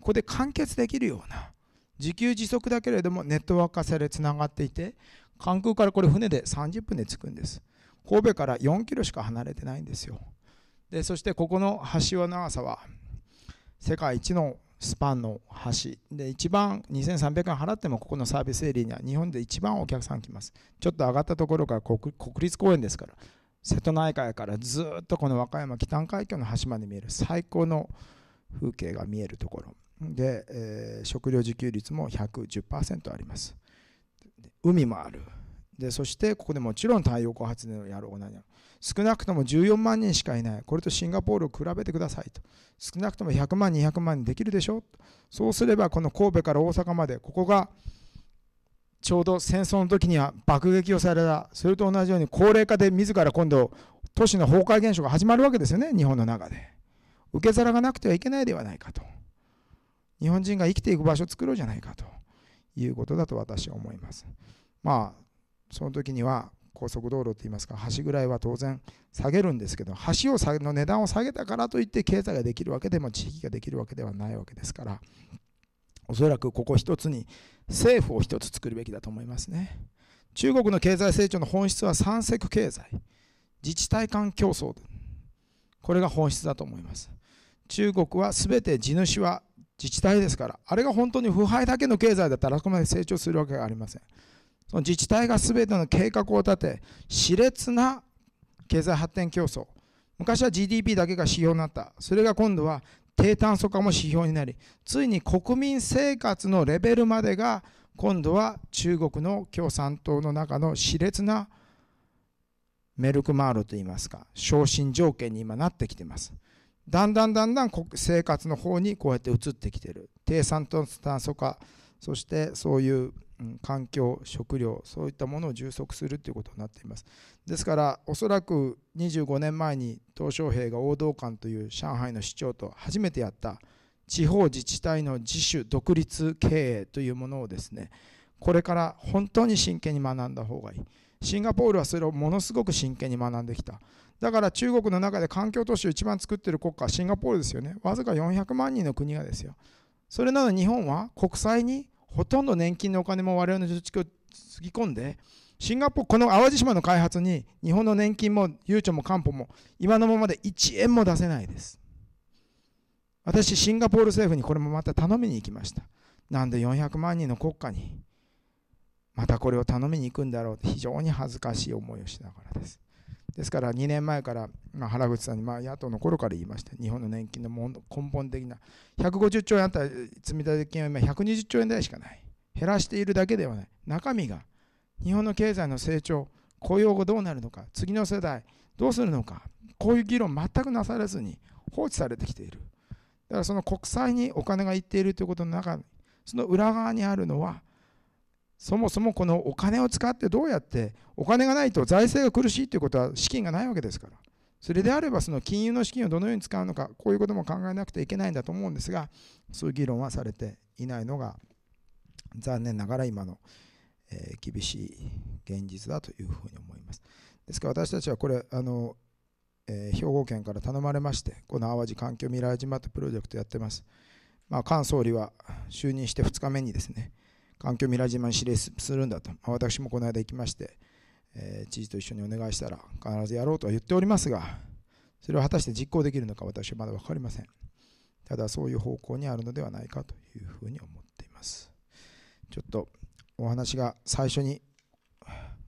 ここで完結できるような自給自足だけれどもネットワーク化されつながっていて関空からこれ船で30分で着くんです神戸から4キロしか離れてないんですよでそしてここの橋の長さは世界一のスパンの橋で一番2300円払ってもここのサービスエリアには日本で一番お客さん来ますちょっと上がったところが国立公園ですから瀬戸内海からずっとこの和歌山北海峡の端まで見える最高の風景が見えるところで、えー、食料自給率も110%あります海もあるでそしてここでもちろん太陽光発電をやろうな少なくとも14万人しかいないこれとシンガポールを比べてくださいと少なくとも100万200万にできるでしょそうすればこの神戸から大阪までここがちょうど戦争の時には爆撃をされた、それと同じように高齢化で自ら今度、都市の崩壊現象が始まるわけですよね、日本の中で。受け皿がなくてはいけないではないかと。日本人が生きていく場所を作ろうじゃないかということだと私は思います。まあ、その時には高速道路といいますか、橋ぐらいは当然下げるんですけど、橋をの値段を下げたからといって経済ができるわけでも、地域ができるわけではないわけですから、おそらくここ一つに政府を一つ作るべきだと思いますね中国の経済成長の本質は三セ経済自治体間競争これが本質だと思います中国は全て地主は自治体ですからあれが本当に腐敗だけの経済だったらあそこまで成長するわけがありませんその自治体が全ての計画を立て熾烈な経済発展競争昔は GDP だけが指標になったそれが今度は低炭素化も指標になり、ついに国民生活のレベルまでが、今度は中国の共産党の中の熾烈なメルクマールといいますか、昇進条件に今なってきています。だんだんだんだん生活の方にこうやって移ってきている。低酸素炭素化、そしてそういう環境、食料、そういったものを充足するということになっています。ですからおそらく25年前に鄧小平が王道館という上海の市長と初めてやった地方自治体の自主独立経営というものをですねこれから本当に真剣に学んだ方がいいシンガポールはそれをものすごく真剣に学んできただから中国の中で環境都市を一番作っている国家はシンガポールですよねわずか400万人の国がですよそれなのに日本は国債にほとんど年金のお金も我々の貯蓄をつぎ込んでシンガポール、この淡路島の開発に日本の年金もゆうちょも官保も今のままで1円も出せないです。私、シンガポール政府にこれもまた頼みに行きました。なんで400万人の国家にまたこれを頼みに行くんだろうって非常に恥ずかしい思いをしながらです。ですから2年前から、まあ、原口さんに、まあ、野党の頃から言いました日本の年金の根本的な150兆円あった積立金は今120兆円台しかない減らしているだけではない中身が日本の経済の成長、雇用後どうなるのか、次の世代どうするのか、こういう議論全くなされずに放置されてきている。だからその国債にお金がいっているということの中に、その裏側にあるのは、そもそもこのお金を使ってどうやって、お金がないと財政が苦しいということは資金がないわけですから。それであればその金融の資金をどのように使うのか、こういうことも考えなくてはいけないんだと思うんですが、そういう議論はされていないのが残念ながら今のえ厳しい現実だというふうに思います。ですから私たちはこれあの、え兵庫県から頼まれましてこの淡路環境未来島とプロジェクトやってます。まあ、菅総理は就任して2日目にですね環境未来島に指令するんだと、まあ、私もこの間行きまして、え知事と一緒にお願いしたら必ずやろうとは言っておりますがそれを果たして実行できるのか私はまだ分かりません。ただそういう方向にあるのではないかというふうに思っています。ちょっとお話が最初に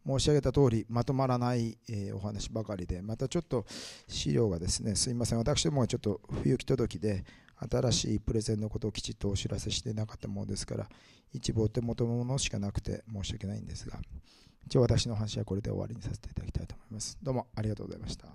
申し上げた通りまとまらない、えお話ばかりでまたちょっと資料がですねすいません私どもはちょっと不行き届きで新しいプレゼンのことをきちっとお知らせしてなかったものですから一部お手元のものしかなくて申し訳ないんですが一応私の話はこれで終わりにさせていただきたいと思いますどうもありがとうございました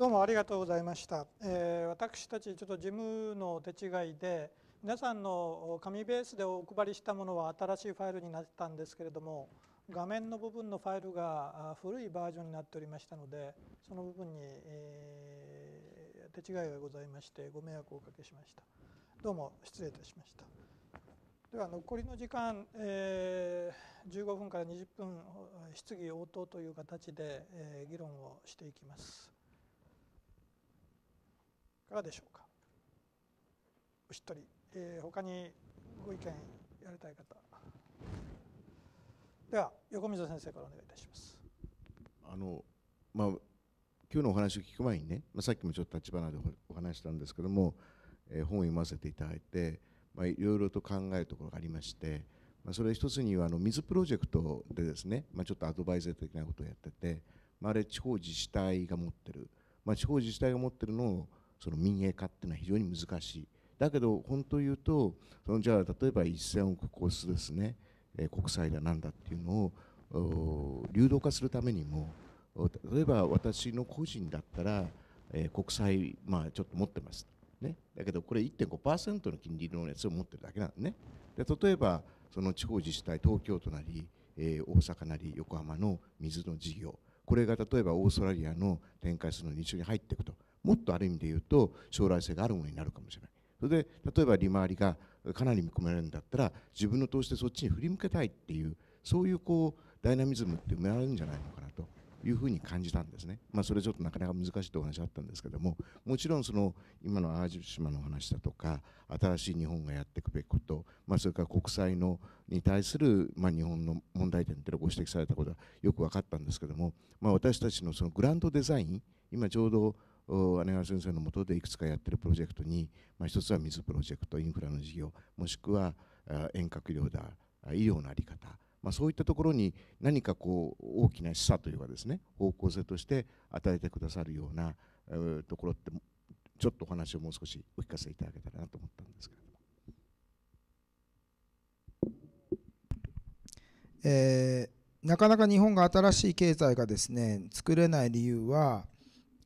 どうもありがとうございました、えー、私たちちょっと事務の手違いで皆さんの紙ベースでお配りしたものは新しいファイルになったんですけれども画面の部分のファイルが古いバージョンになっておりましたのでその部分に、えー、手違いがございましてご迷惑をおかけしましたどうも失礼いたしましたでは残りの時間、えー、15分から20分質疑応答という形で、えー、議論をしていきます。かがでしょうかおとり、えー、他にご意見やりたい方では横溝先生からお願いいたしますあの、まあ、今日のお話を聞く前にね、まあ、さっきもちょっと立花でお話したんですけども、えー、本を読ませていただいて、まあ、いろいろと考えるところがありまして、まあ、それ一つにはあの水プロジェクトでですね、まあ、ちょっとアドバイザー的なことをやってて、まあ、あれ地方自治体が持ってる、まあ、地方自治体が持ってるのをその民営化っていうのは非常に難しい。だけど本当言うとそのじゃあ例えば1000億個数ですね、え国債だなんだっていうのを流動化するためにも例えば私の個人だったら、え国債、まあ、ちょっと持ってます、ね、だけどこれ1.5%の金利のやつを持ってるだけなんでねで例えばその地方自治体東京都なり、え大阪なり横浜の水の事業これが例えばオーストラリアの展開するのに一緒に入っていくともっとある意味で言うと将来性があるものになるかもしれない。それで例えば利回りがかなり見込めるんだったら自分の投資でそっちに振り向けたいっていうそういうこうダイナミズムって埋められるんじゃないのかなというふうに感じたんですね。まあ、それちょっとなかなか難しいとお話あったんですけどももちろんその今の淡路島の話だとか新しい日本がやっていくべきこと、まあ、それから国債のに対する、まあ、日本の問題点っていうのをご指摘されたことはよく分かったんですけども、まあ、私たちのそのグランドデザイン今ちょうど姉川先生のもとでいくつかやってるプロジェクトに、まあ、一つは水プロジェクトインフラの事業もしくは遠隔医療だ医療の在り方、まあ、そういったところに何かこう大きな示唆というかですね方向性として与えてくださるようなところってちょっとお話をもう少しお聞かせいただけたらなと思ったんですけれども。えー、なかなか日本が新しい経済がですね作れない理由は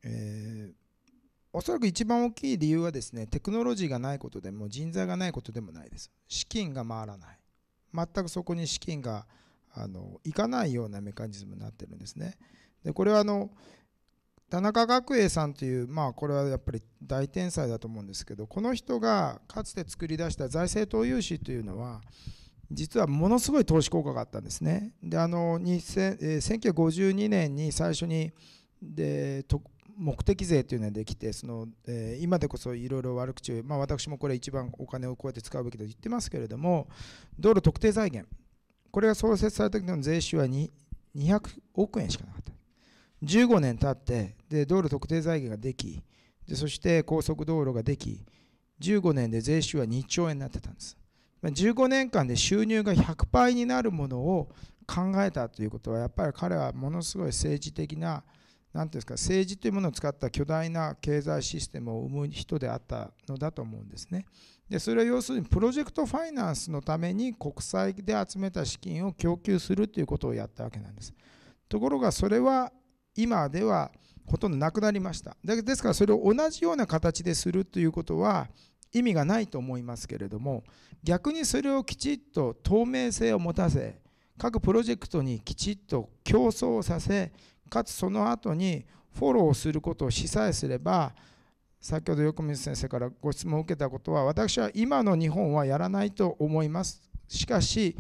えーおそらく一番大きい理由はですね、テクノロジーがないことでも人材がないことでもないです。資金が回らない。全くそこに資金があのいかないようなメカニズムになってるんですね。でこれはあの田中学栄さんという、まあ、これはやっぱり大天才だと思うんですけどこの人がかつて作り出した財政投融資というのは実はものすごい投資効果があったんですね。であの2000、えー、1952年に最初にで目的税というのができてその、えー、今でこそいろいろ悪口を、まあ、私もこれ一番お金をこうやって使うべきと言ってますけれども道路特定財源これが創設された時の税収は2 200億円しかなかった15年経ってで道路特定財源ができでそして高速道路ができ15年で税収は2兆円になってたんです15年間で収入が100倍になるものを考えたということはやっぱり彼はものすごい政治的な何ていうんですか政治というものを使った巨大な経済システムを生む人であったのだと思うんですね。でそれは要するにプロジェクトファイナンスのために国債で集めた資金を供給するということをやったわけなんです。ところがそれは今ではほとんどなくなりました。ですからそれを同じような形でするということは意味がないと思いますけれども逆にそれをきちっと透明性を持たせ各プロジェクトにきちっと競争をさせかつその後にフォローすることを示唆すれば先ほど横水先生からご質問を受けたことは私は今の日本はやらないと思いますしかし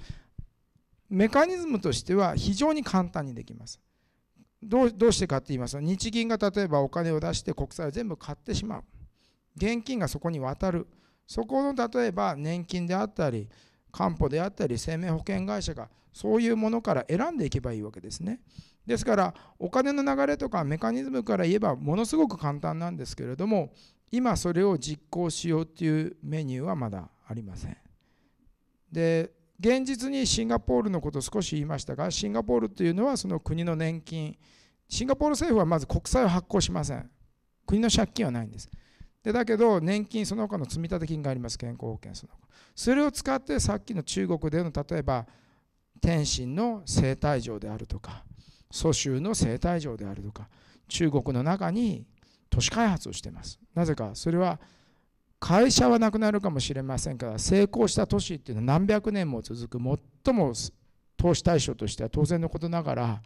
メカニズムとしては非常に簡単にできますどうどうしてかって言いますと日銀が例えばお金を出して国債を全部買ってしまう現金がそこに渡るそこの例えば年金であったり官保であったり生命保険会社がそういうものから選んでいけばいいわけですね。ですからお金の流れとかメカニズムから言えばものすごく簡単なんですけれども今それを実行しようっていうメニューはまだありません。で現実にシンガポールのことを少し言いましたがシンガポールというのはその国の年金シンガポール政府はまず国債を発行しません国の借金はないんですでだけど、年金、その他の積立金があります、健康保険、その他。それを使って、さっきの中国での、例えば、天津の生態場であるとか、蘇州の生態場であるとか、中国の中に都市開発をしています。なぜか、それは、会社はなくなるかもしれませんから成功した都市っていうのは何百年も続く最も投資対象としては当然のことながら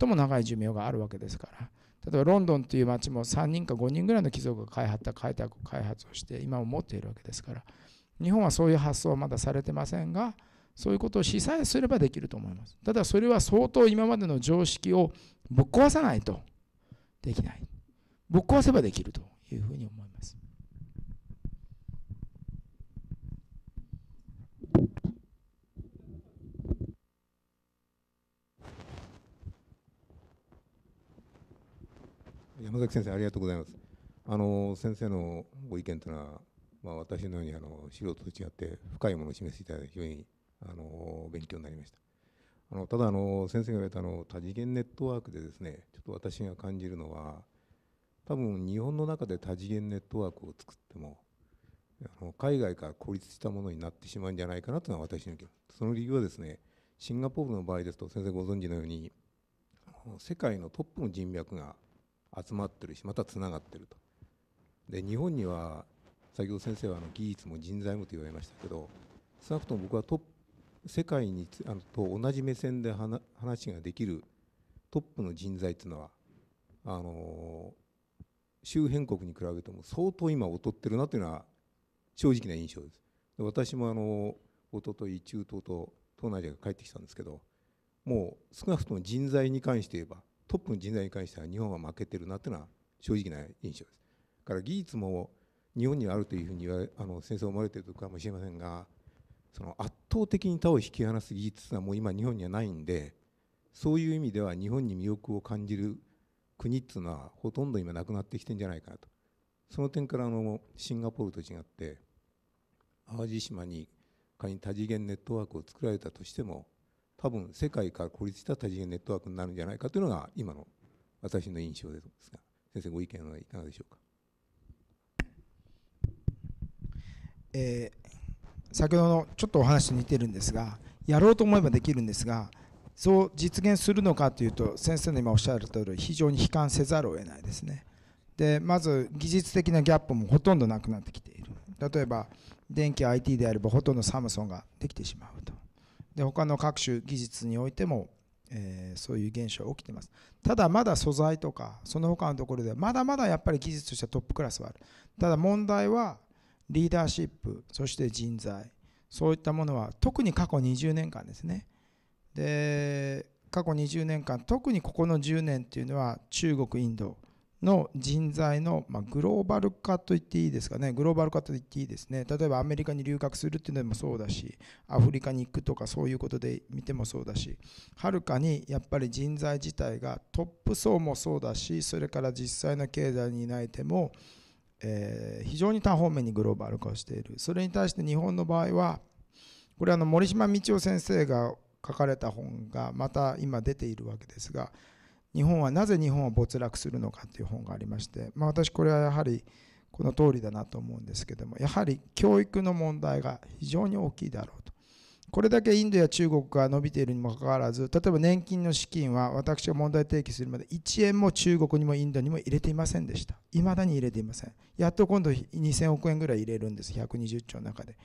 最も長い寿命があるわけですから例えばロンドンという街も3人か5人ぐらいの貴族が開発開拓開発をして今も持っているわけですから日本はそういう発想はまだされてませんがそういうことを示唆すればできると思いますただそれは相当今までの常識をぶっ壊さないとできないぶっ壊せばできるというふうに思います山崎先生ありがとうございます。あの先生のご意見というのは、まあ、私のようにあの素人と違って深いものを示していただいて非常にあの勉強になりました。あのただあの先生が言われたの多次元ネットワークでですねちょっと私が感じるのは多分日本の中で多次元ネットワークを作ってもあの海外から孤立したものになってしまうんじゃないかなというのは私の意見その理由はですねシンガポールの場合ですと先生ご存知のように世界のトップの人脈が集まってるしまたつながってるとで日本には先ほど先生はあの技術も人材もと言われましたけど少なくとも僕はトップ世界にあのと同じ目線で話ができるトップの人材というのはあの周辺国に比べても相当今劣ってるなというのは正直な印象です。で私もあの一昨日中東と東南アジアが帰ってきたんですけどもう少なくとも人材に関して言えばトップの人材に関しては日本は負けてるなというのは正直な印象です。から技術も日本にあるというふうに言われあの戦争を生れているかもしれませんがその圧倒的に他を引き離す技術はもう今日本にはないんでそういう意味では日本に魅力を感じる国っていうのはほとんど今なくなってきてるんじゃないかなとその点からあのシンガポールと違って淡路島に仮に多次元ネットワークを作られたとしても多分世界から孤立した多次元ネットワークになるんじゃないかというのが今の私の印象ですが先生ご意見はいかがでしょうか、えー、先ほどのちょっとお話に似てるんですがやろうと思えばできるんですがそう実現するのかというと先生の今おっしゃる通り非常に悲観せざるを得ないですねでまず技術的なギャップもほとんどなくなってきている例えば電気 IT であればほとんどサムソンができてしまうとで他の各種技術においても、えー、そういう現象が起きてますただまだ素材とかその他のところではまだまだやっぱり技術としてはトップクラスはあるただ問題はリーダーシップそして人材そういったものは特に過去20年間ですねで過去20年間特にここの10年っていうのは中国インドの人材の、まグローバル化と言っていいですかね、グローバル化と言っていいですね、例えばアメリカに留学するっていうのもそうだし、アフリカに行くとかそういうことで見てもそうだし、はるかにやっぱり人材自体がトップ層もそうだし、それから実際の経済にない手も、え非常に多方面にグローバル化をしている。それに対して日本の場合は、これあの森島道夫先生が書かれた本がまた今出ているわけですが日本はなぜ日本は没落するのかという本がありまして、まあ、私これはやはりこの通りだなと思うんですけどもやはり教育の問題が非常に大きいだろうとこれだけインドや中国が伸びているにもかかわらず例えば年金の資金は私が問題提起するまで1円も中国にもインドにも入れていませんでしたいまだに入れていませんやっと今度2000億円ぐらい入れるんです120兆の中で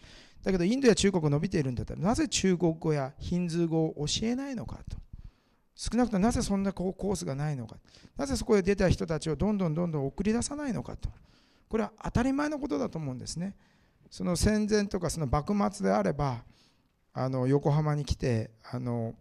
だけどインドや中国が伸びているんだったらなぜ中国語やヒンズー語を教えないのかと少なくともなぜそんなコースがないのかなぜそこへ出た人たちをどんどんどんどん送り出さないのかとこれは当たり前のことだと思うんですねその戦前とかその幕末であればあの横浜に来てあの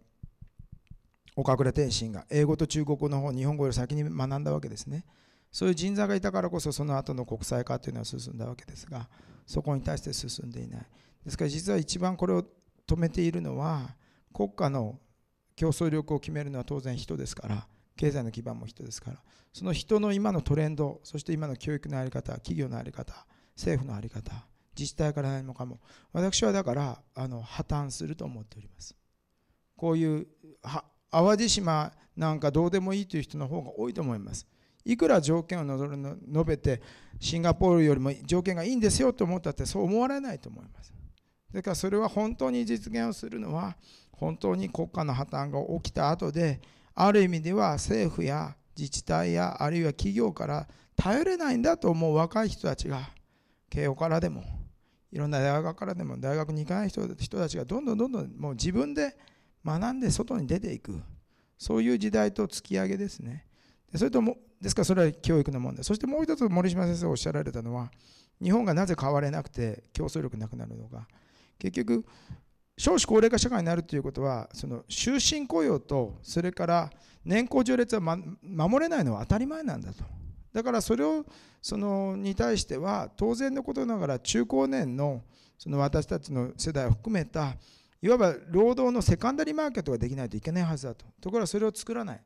岡倉天心が英語と中国語の方日本語より先に学んだわけですねそういう人材がいたからこそその後の国際化というのは進んだわけですがそこに対して進んでいないですから実は一番これを止めているのは国家の競争力を決めるのは当然人ですから経済の基盤も人ですからその人の今のトレンドそして今の教育の在り方企業の在り方政府の在り方自治体から何もかも私はだからあの破綻すると思っておりますこういう淡路島なんかどうでもいいという人の方が多いと思いますいくら条件を述べてシンガポールよりも条件がいいんですよと思ったってそう思われないと思いますだからそれは本当に実現をするのは本当に国家の破綻が起きた後である意味では政府や自治体やあるいは企業から頼れないんだと思う若い人たちが慶応からでもいろんな大学からでも大学に行かない人たちがどんどんどんどんもう自分で学んで外に出ていくそういう時代と突き上げですねでそれともですからそれは教育の問題そしてもう一つ森島先生がおっしゃられたのは日本がなぜ変われなくて競争力なくなるのか結局少子高齢化社会になるということはその終身雇用とそれから年功序列は、ま、守れないのは当たり前なんだとだからそれをそのに対しては当然のことながら中高年のその私たちの世代を含めたいわば労働のセカンダリーマーケットができないといけないはずだとところがそれを作らない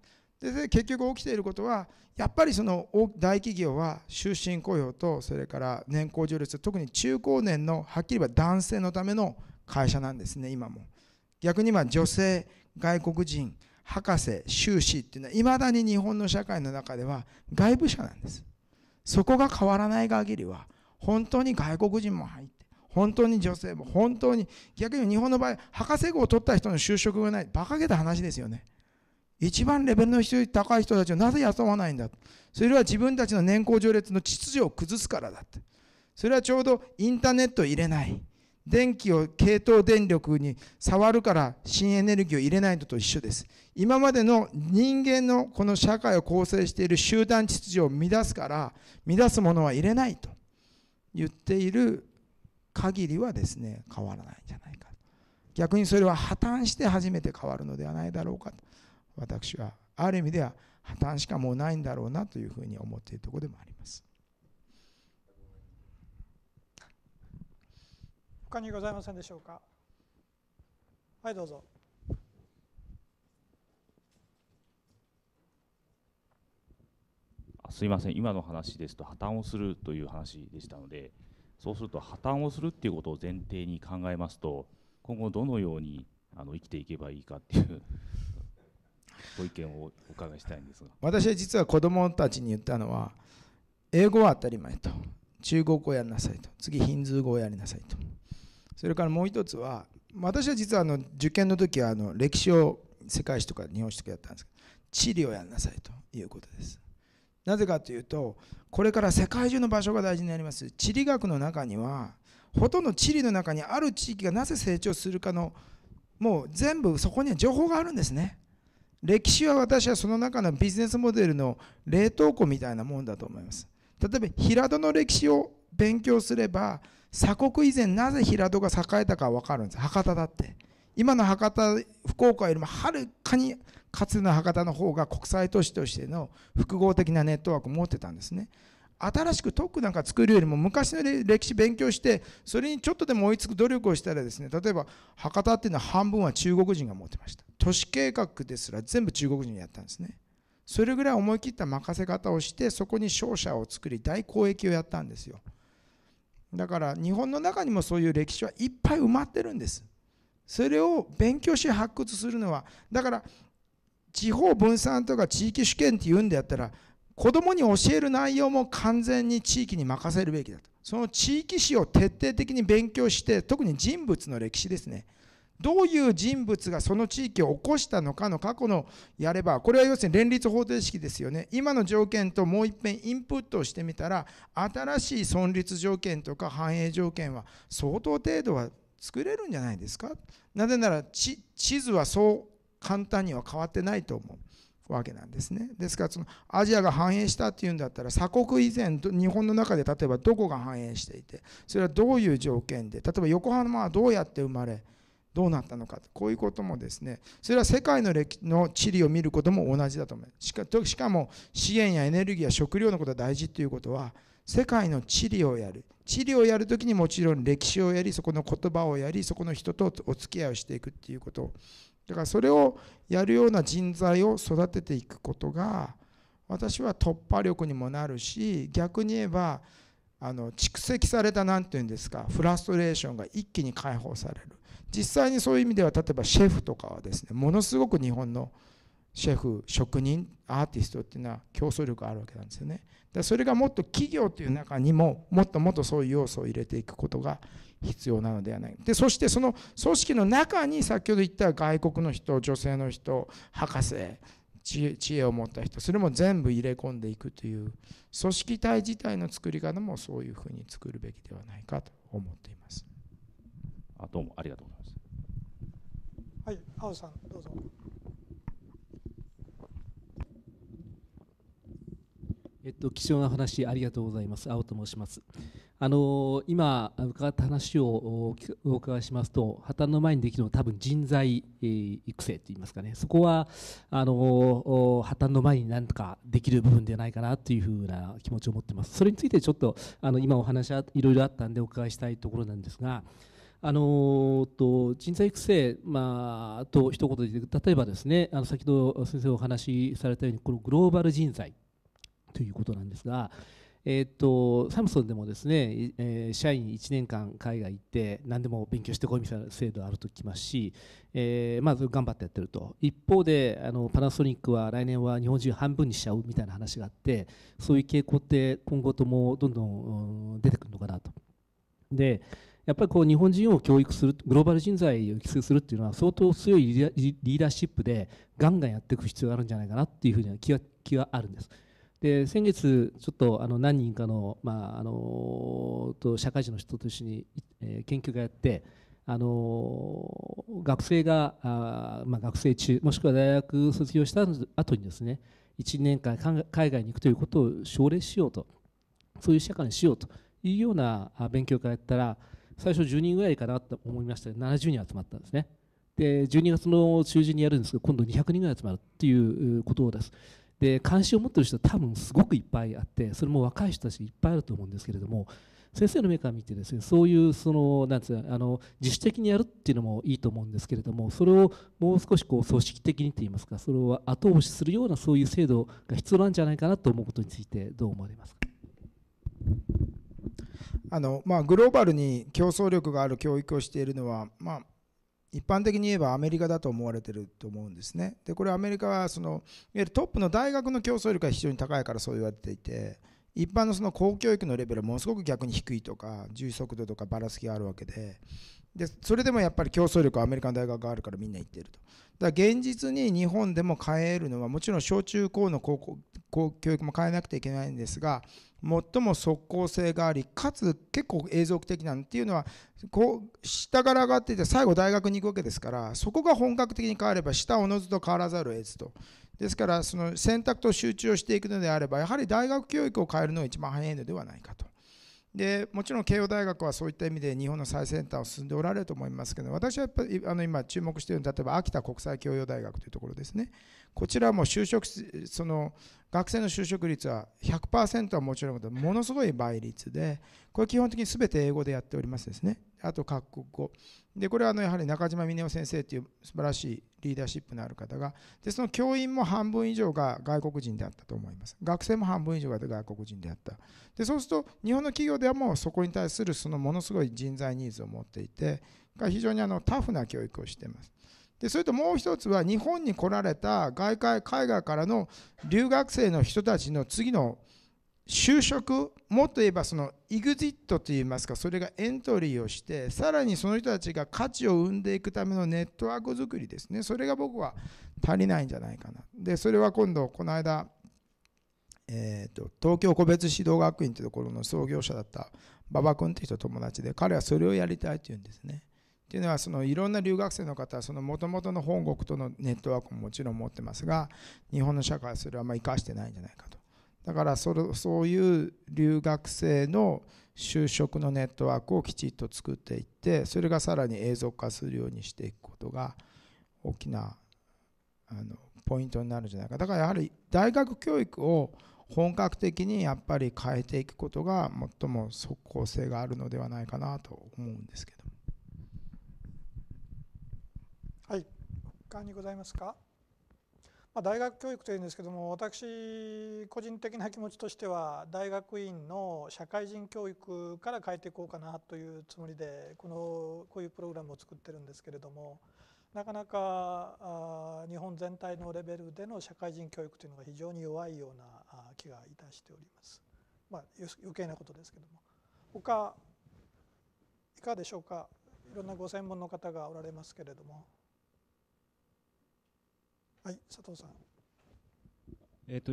で結局起きていることはやっぱりその大企業は終身雇用とそれから年功序列特に中高年のはっきり言えば男性のための会社なんですね今も逆に今女性外国人博士修士っていうのはいまだに日本の社会の中では外部者なんですそこが変わらない限りは本当に外国人も入って本当に女性も本当に逆に日本の場合博士号を取った人の就職がない馬鹿げた話ですよね一番レベルの高い人たちをなぜ雇わないんだそれは自分たちの年功序列の秩序を崩すからだって。それはちょうどインターネットを入れない。電気を系統電力に触るから新エネルギーを入れないのと一緒です。今までの人間のこの社会を構成している集団秩序を乱すから、乱すものは入れないと言っている限りはですね、変わらないんじゃないか。逆にそれは破綻して初めて変わるのではないだろうかと。私はある意味では破綻しかもうないんだろうなというふうに思っているところでもあります他にございませんでしょうかはいどうぞすいません今の話ですと破綻をするという話でしたのでそうすると破綻をするっていうことを前提に考えますと今後どのようにあの生きていけばいいかっていうご意見をお伺いしたいんですが私は実は子供たちに言ったのは英語は当たり前と中国語をやりなさいと次ヒンズー語をやりなさいとそれからもう一つは私は実はあの受験の時はあの歴史を世界史とか日本史とかやったんですけど地理をやりなさいということですなぜかというとこれから世界中の場所が大事になります地理学の中にはほとんど地理の中にある地域がなぜ成長するかのもう全部そこには情報があるんですね歴史は私はその中のビジネスモデルの冷凍庫みたいなもんだと思います。例えば平戸の歴史を勉強すれば鎖国以前なぜ平戸が栄えたか分かるんです博多だって今の博多福岡よりもはるかにかつての博多の方が国際都市としての複合的なネットワークを持ってたんですね新しく特区なんか作るよりも昔の歴史勉強してそれにちょっとでも追いつく努力をしたらですね例えば博多っていうのは半分は中国人が持ってました都市計画ですら全部中国人やったんですねそれぐらい思い切った任せ方をしてそこに商社を作り大交易をやったんですよだから日本の中にもそういう歴史はいっぱい埋まってるんですそれを勉強し発掘するのはだから地方分散とか地域主権って言うんであったら子供に教える内容も完全に地域に任せるべきだと。その地域史を徹底的に勉強して、特に人物の歴史ですね。どういう人物がその地域を起こしたのかの過去のやれば、これは要するに連立方程式ですよね。今の条件ともう一遍インプットをしてみたら、新しい存立条件とか繁栄条件は相当程度は作れるんじゃないですか。なぜなら地図はそう簡単には変わってないと思う。わけなんですね。ですからそのアジアが繁栄したっていうんだったら鎖国以前日本の中で例えばどこが繁栄していてそれはどういう条件で例えば横浜はどうやって生まれどうなったのかこういうこともですねそれは世界の歴の地理を見ることも同じだと思いますしかしかも資源やエネルギーや食料のことが大事ということは世界の地理をやる地理をやるときにもちろん歴史をやりそこの言葉をやりそこの人とお付き合いをしていくっていうことだからそれをやるような人材を育てていくことが私は突破力にもなるし逆に言えばあの蓄積された何て言うんですかフラストレーションが一気に解放される実際にそういう意味では例えばシェフとかはですねものすごく日本のシェフ職人アーティストっていうのは競争力があるわけなんですよねそれがもっと企業という中にももっともっとそういう要素を入れていくことが必要なのではないでそしてその組織の中に先ほど言った外国の人女性の人博士知恵を持った人それも全部入れ込んでいくという組織体自体の作り方もそういうふうに作るべきではないかと思っていますあどうもありがとうございますはい青さんどうぞえっと貴重な話ありがとうございます青と申しますあの今伺った話をお伺いしますと破綻の前にできるのは多分人材育成といいますかねそこはあの破綻の前になんとかできる部分ではないかなというふうな気持ちを持ってますそれについてちょっとあの今お話はいろいろあったんでお伺いしたいところなんですがあのと人材育成、まあ、と一言で例えばですねあの先ほど先生お話しされたようにこのグローバル人材ということなんですがえーと、サムソンでもですね、えー、社員1年間海外行って何でも勉強してこいみたいな制度あるときますし、えー、まず頑張ってやってると一方であのパナソニックは来年は日本人半分にしちゃうみたいな話があってそういう傾向って今後ともどんどん、うん、出てくるのかなと。でやっぱりこう日本人を教育するグローバル人材を育成するっていうのは相当強いリーダーシップでガンガンやっていく必要があるんじゃないかなっていうふうは気は気はあるんです。で先月、ちょっとあの何人かの,、まあ、あのと社会人の人と一緒に、えー、研究会やってあの学生があ、まあ、学生中もしくは大学卒業した後にですね1年間海外に行くということを奨励しようとそういう社会にしようというような勉強会やったら最初10人ぐらいかなと思いましたが70人集まったんですね。で12月の中旬にやるんですが今度200人ぐらい集まるということです。で関心を持ってる人多分すごくいっぱいあってそれも若い人たちいっぱいあると思うんですけれども先生の目から見てですねそういうそのなんつうあの自主的にやるっていうのもいいと思うんですけれどもそれをもう少しこう組織的にといいますかそれを後押しするようなそういう制度が必要なんじゃないかなと思うことについてどう思われますかあのまあ、グローバルに競争力がある教育をしているのは、まあ、一般的に言えばアメリカだと思われてると思うんですね。でこれアメリカはそのいわゆるトップの大学の競争力が非常に高いからそう言われていて一般のその公教育のレベルはものすごく逆に低いとか重速度とかばらつきがあるわけででそれでもやっぱり競争力はアメリカの大学があるからみんな行ってると。だから現実に日本でも変えるのはもちろん小中高の高校教育も変えなくてはいけないんですが最も即効性があり、かつ結構永続的なんていうのは、こう、下から上がっていて、最後大学に行くわけですから、そこが本格的に変われば、下おのずと変わらざるを得ずと。ですから、その選択と集中をしていくのであれば、やはり大学教育を変えるのが一番早いのではないかと。でもちろん慶応大学はそういった意味で日本の最先端を進んでおられると思いますけど私はやっぱりあの今注目しているのは例えば秋田国際教養大学というところですねこちらも就職その学生の就職率は100%はもちろんものすごい倍率でこれ基本的に全て英語でやっておりますですねあと各国語でこれはあのやはり中島峰夫先生という素晴らしいリーダーシップのある方がでその教員も半分以上が外国人であったと思います学生も半分以上が外国人であったでそうすると日本の企業ではもうそこに対するそのものすごい人材ニーズを持っていて非常にあのタフな教育をしていますでそれともう一つは日本に来られた外界海外からの留学生の人たちの次の就職もっと言えばそのグジットといいますかそれがエントリーをしてさらにその人たちが価値を生んでいくためのネットワーク作りですねそれが僕は足りないんじゃないかなでそれは今度この間えと、と東京個別指導学院というところの創業者だった馬場君という人友達で彼はそれをやりたいというんですね。というのはそのいろんな留学生の方はもともとの本国とのネットワークももちろん持ってますが日本の社会はそれはあまり生かしてないんじゃないかとだからそそういう留学生の就職のネットワークをきちっと作っていってそれがさらに永続化するようにしていくことが大きなあのポイントになるんじゃないかだからやはり大学教育を本格的にやっぱり変えていくことが最も即効性があるのではないかなと思うんですけど。感にございますか、まあ、大学教育というんですけども私個人的な気持ちとしては大学院の社会人教育から変えていこうかなというつもりでこのこういうプログラムを作ってるんですけれどもなかなか日本全体のレベルでの社会人教育というのが非常に弱いような気がいたしております。まあ、余計なことですけども他いかがでしょうかいろんなご専門の方がおられますけれども。はい佐藤さんえっ、ー、と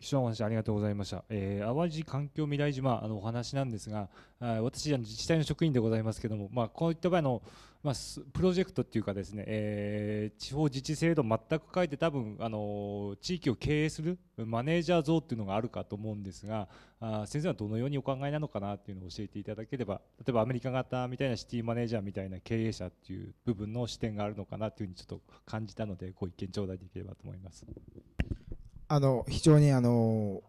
貴重なお話ありがとうございました、えー、淡路環境未来島あのお話なんですがあ私あの自治体の職員でございますけれども、まあ、こういった場合のまあ、プロジェクトっていうかですね、えー、地方自治制度全く書いて多分あの地域を経営するマネージャー像っていうのがあるかと思うんですがあ先生はどのようにお考えなのかなっていうのを教えていただければ例えばアメリカ型みたいなシティマネージャーみたいな経営者っていう部分の視点があるのかなというふうにちょっと感じたのでご意見頂戴できればと思います。あの非常にあの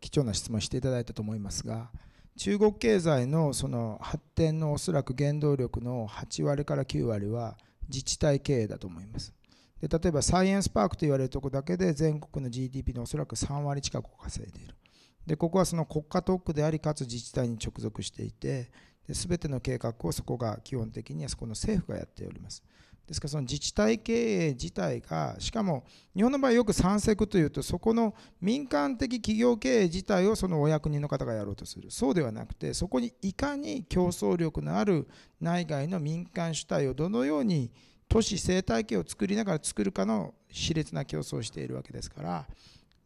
貴重な質問していただいたと思いますが。中国経済のその発展のおそらく原動力の8割から9割は自治体経営だと思います。で例えばサイエンスパークと言われるとこだけで全国の GDP のおそらく3割近くを稼いでいる。でここはその国家特区でありかつ自治体に直属していてで全ての計画をそこが基本的にはそこの政府がやっておりますですからその自治体経営自体がしかも日本の場合よく山積というとそこの民間的企業経営自体をそのお役人の方がやろうとするそうではなくてそこにいかに競争力のある内外の民間主体をどのように都市生態系を作りながら作るかの熾烈な競争をしているわけですから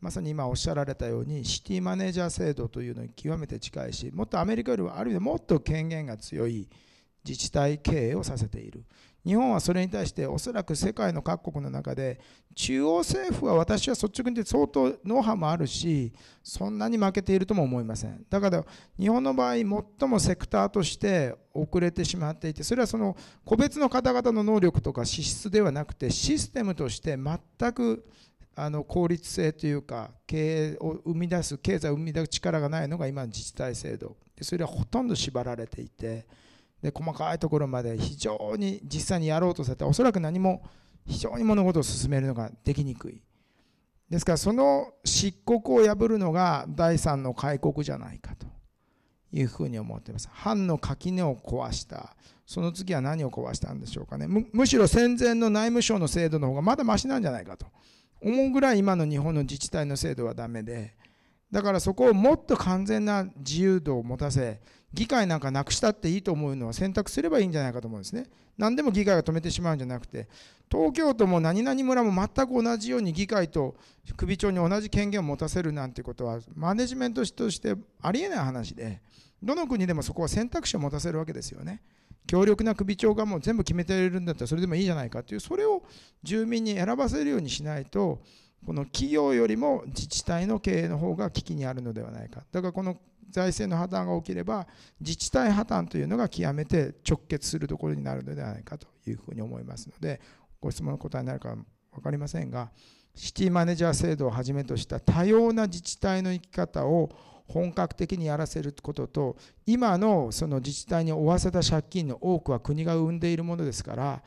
まさに今おっしゃられたようにシティマネージャー制度というのに極めて近いしもっとアメリカよりはある意味でもっと権限が強い自治体経営をさせている日本はそれに対しておそらく世界の各国の中で中央政府は私は率直に相当ノウハウもあるしそんなに負けているとも思いませんだから日本の場合最もセクターとして遅れてしまっていてそれはその個別の方々の能力とか資質ではなくてシステムとして全くあの効率性というか経営を生み出す経済を生み出す力がないのが今の自治体制度それはほとんど縛られていて。で細かいところまで非常に実際にやろうとされておそらく何も非常に物事を進めるのができにくいですからその漆黒を破るのが第三の開国じゃないかというふうに思っています藩の垣根を壊したその次は何を壊したんでしょうかねむしろ戦前の内務省の制度の方がまだましなんじゃないかと思うぐらい今の日本の自治体の制度はダメでだからそこをもっと完全な自由度を持たせ議会なんかなくしたっていいと思うのは選択すればいいんじゃないかと思うんですね。何でも議会が止めてしまうんじゃなくて、東京都も何々村も全く同じように議会と首長に同じ権限を持たせるなんてことは、マネジメントとしてありえない話で、どの国でもそこは選択肢を持たせるわけですよね。強力な首長がもう全部決めてるんだったらそれでもいいじゃないかという、それを住民に選ばせるようにしないと、この企業よりも自治体の経営の方が危機にあるのではないか。だからこの財政の破綻が起きれば自治体破綻というのが極めて直結するところになるのではないかというふうに思いますのでご質問の答えになるか分かりませんがシティマネージャー制度をはじめとした多様な自治体の生き方を本格的にやらせることと今のその自治体に負わせた借金の多くは国が生んでいるものですから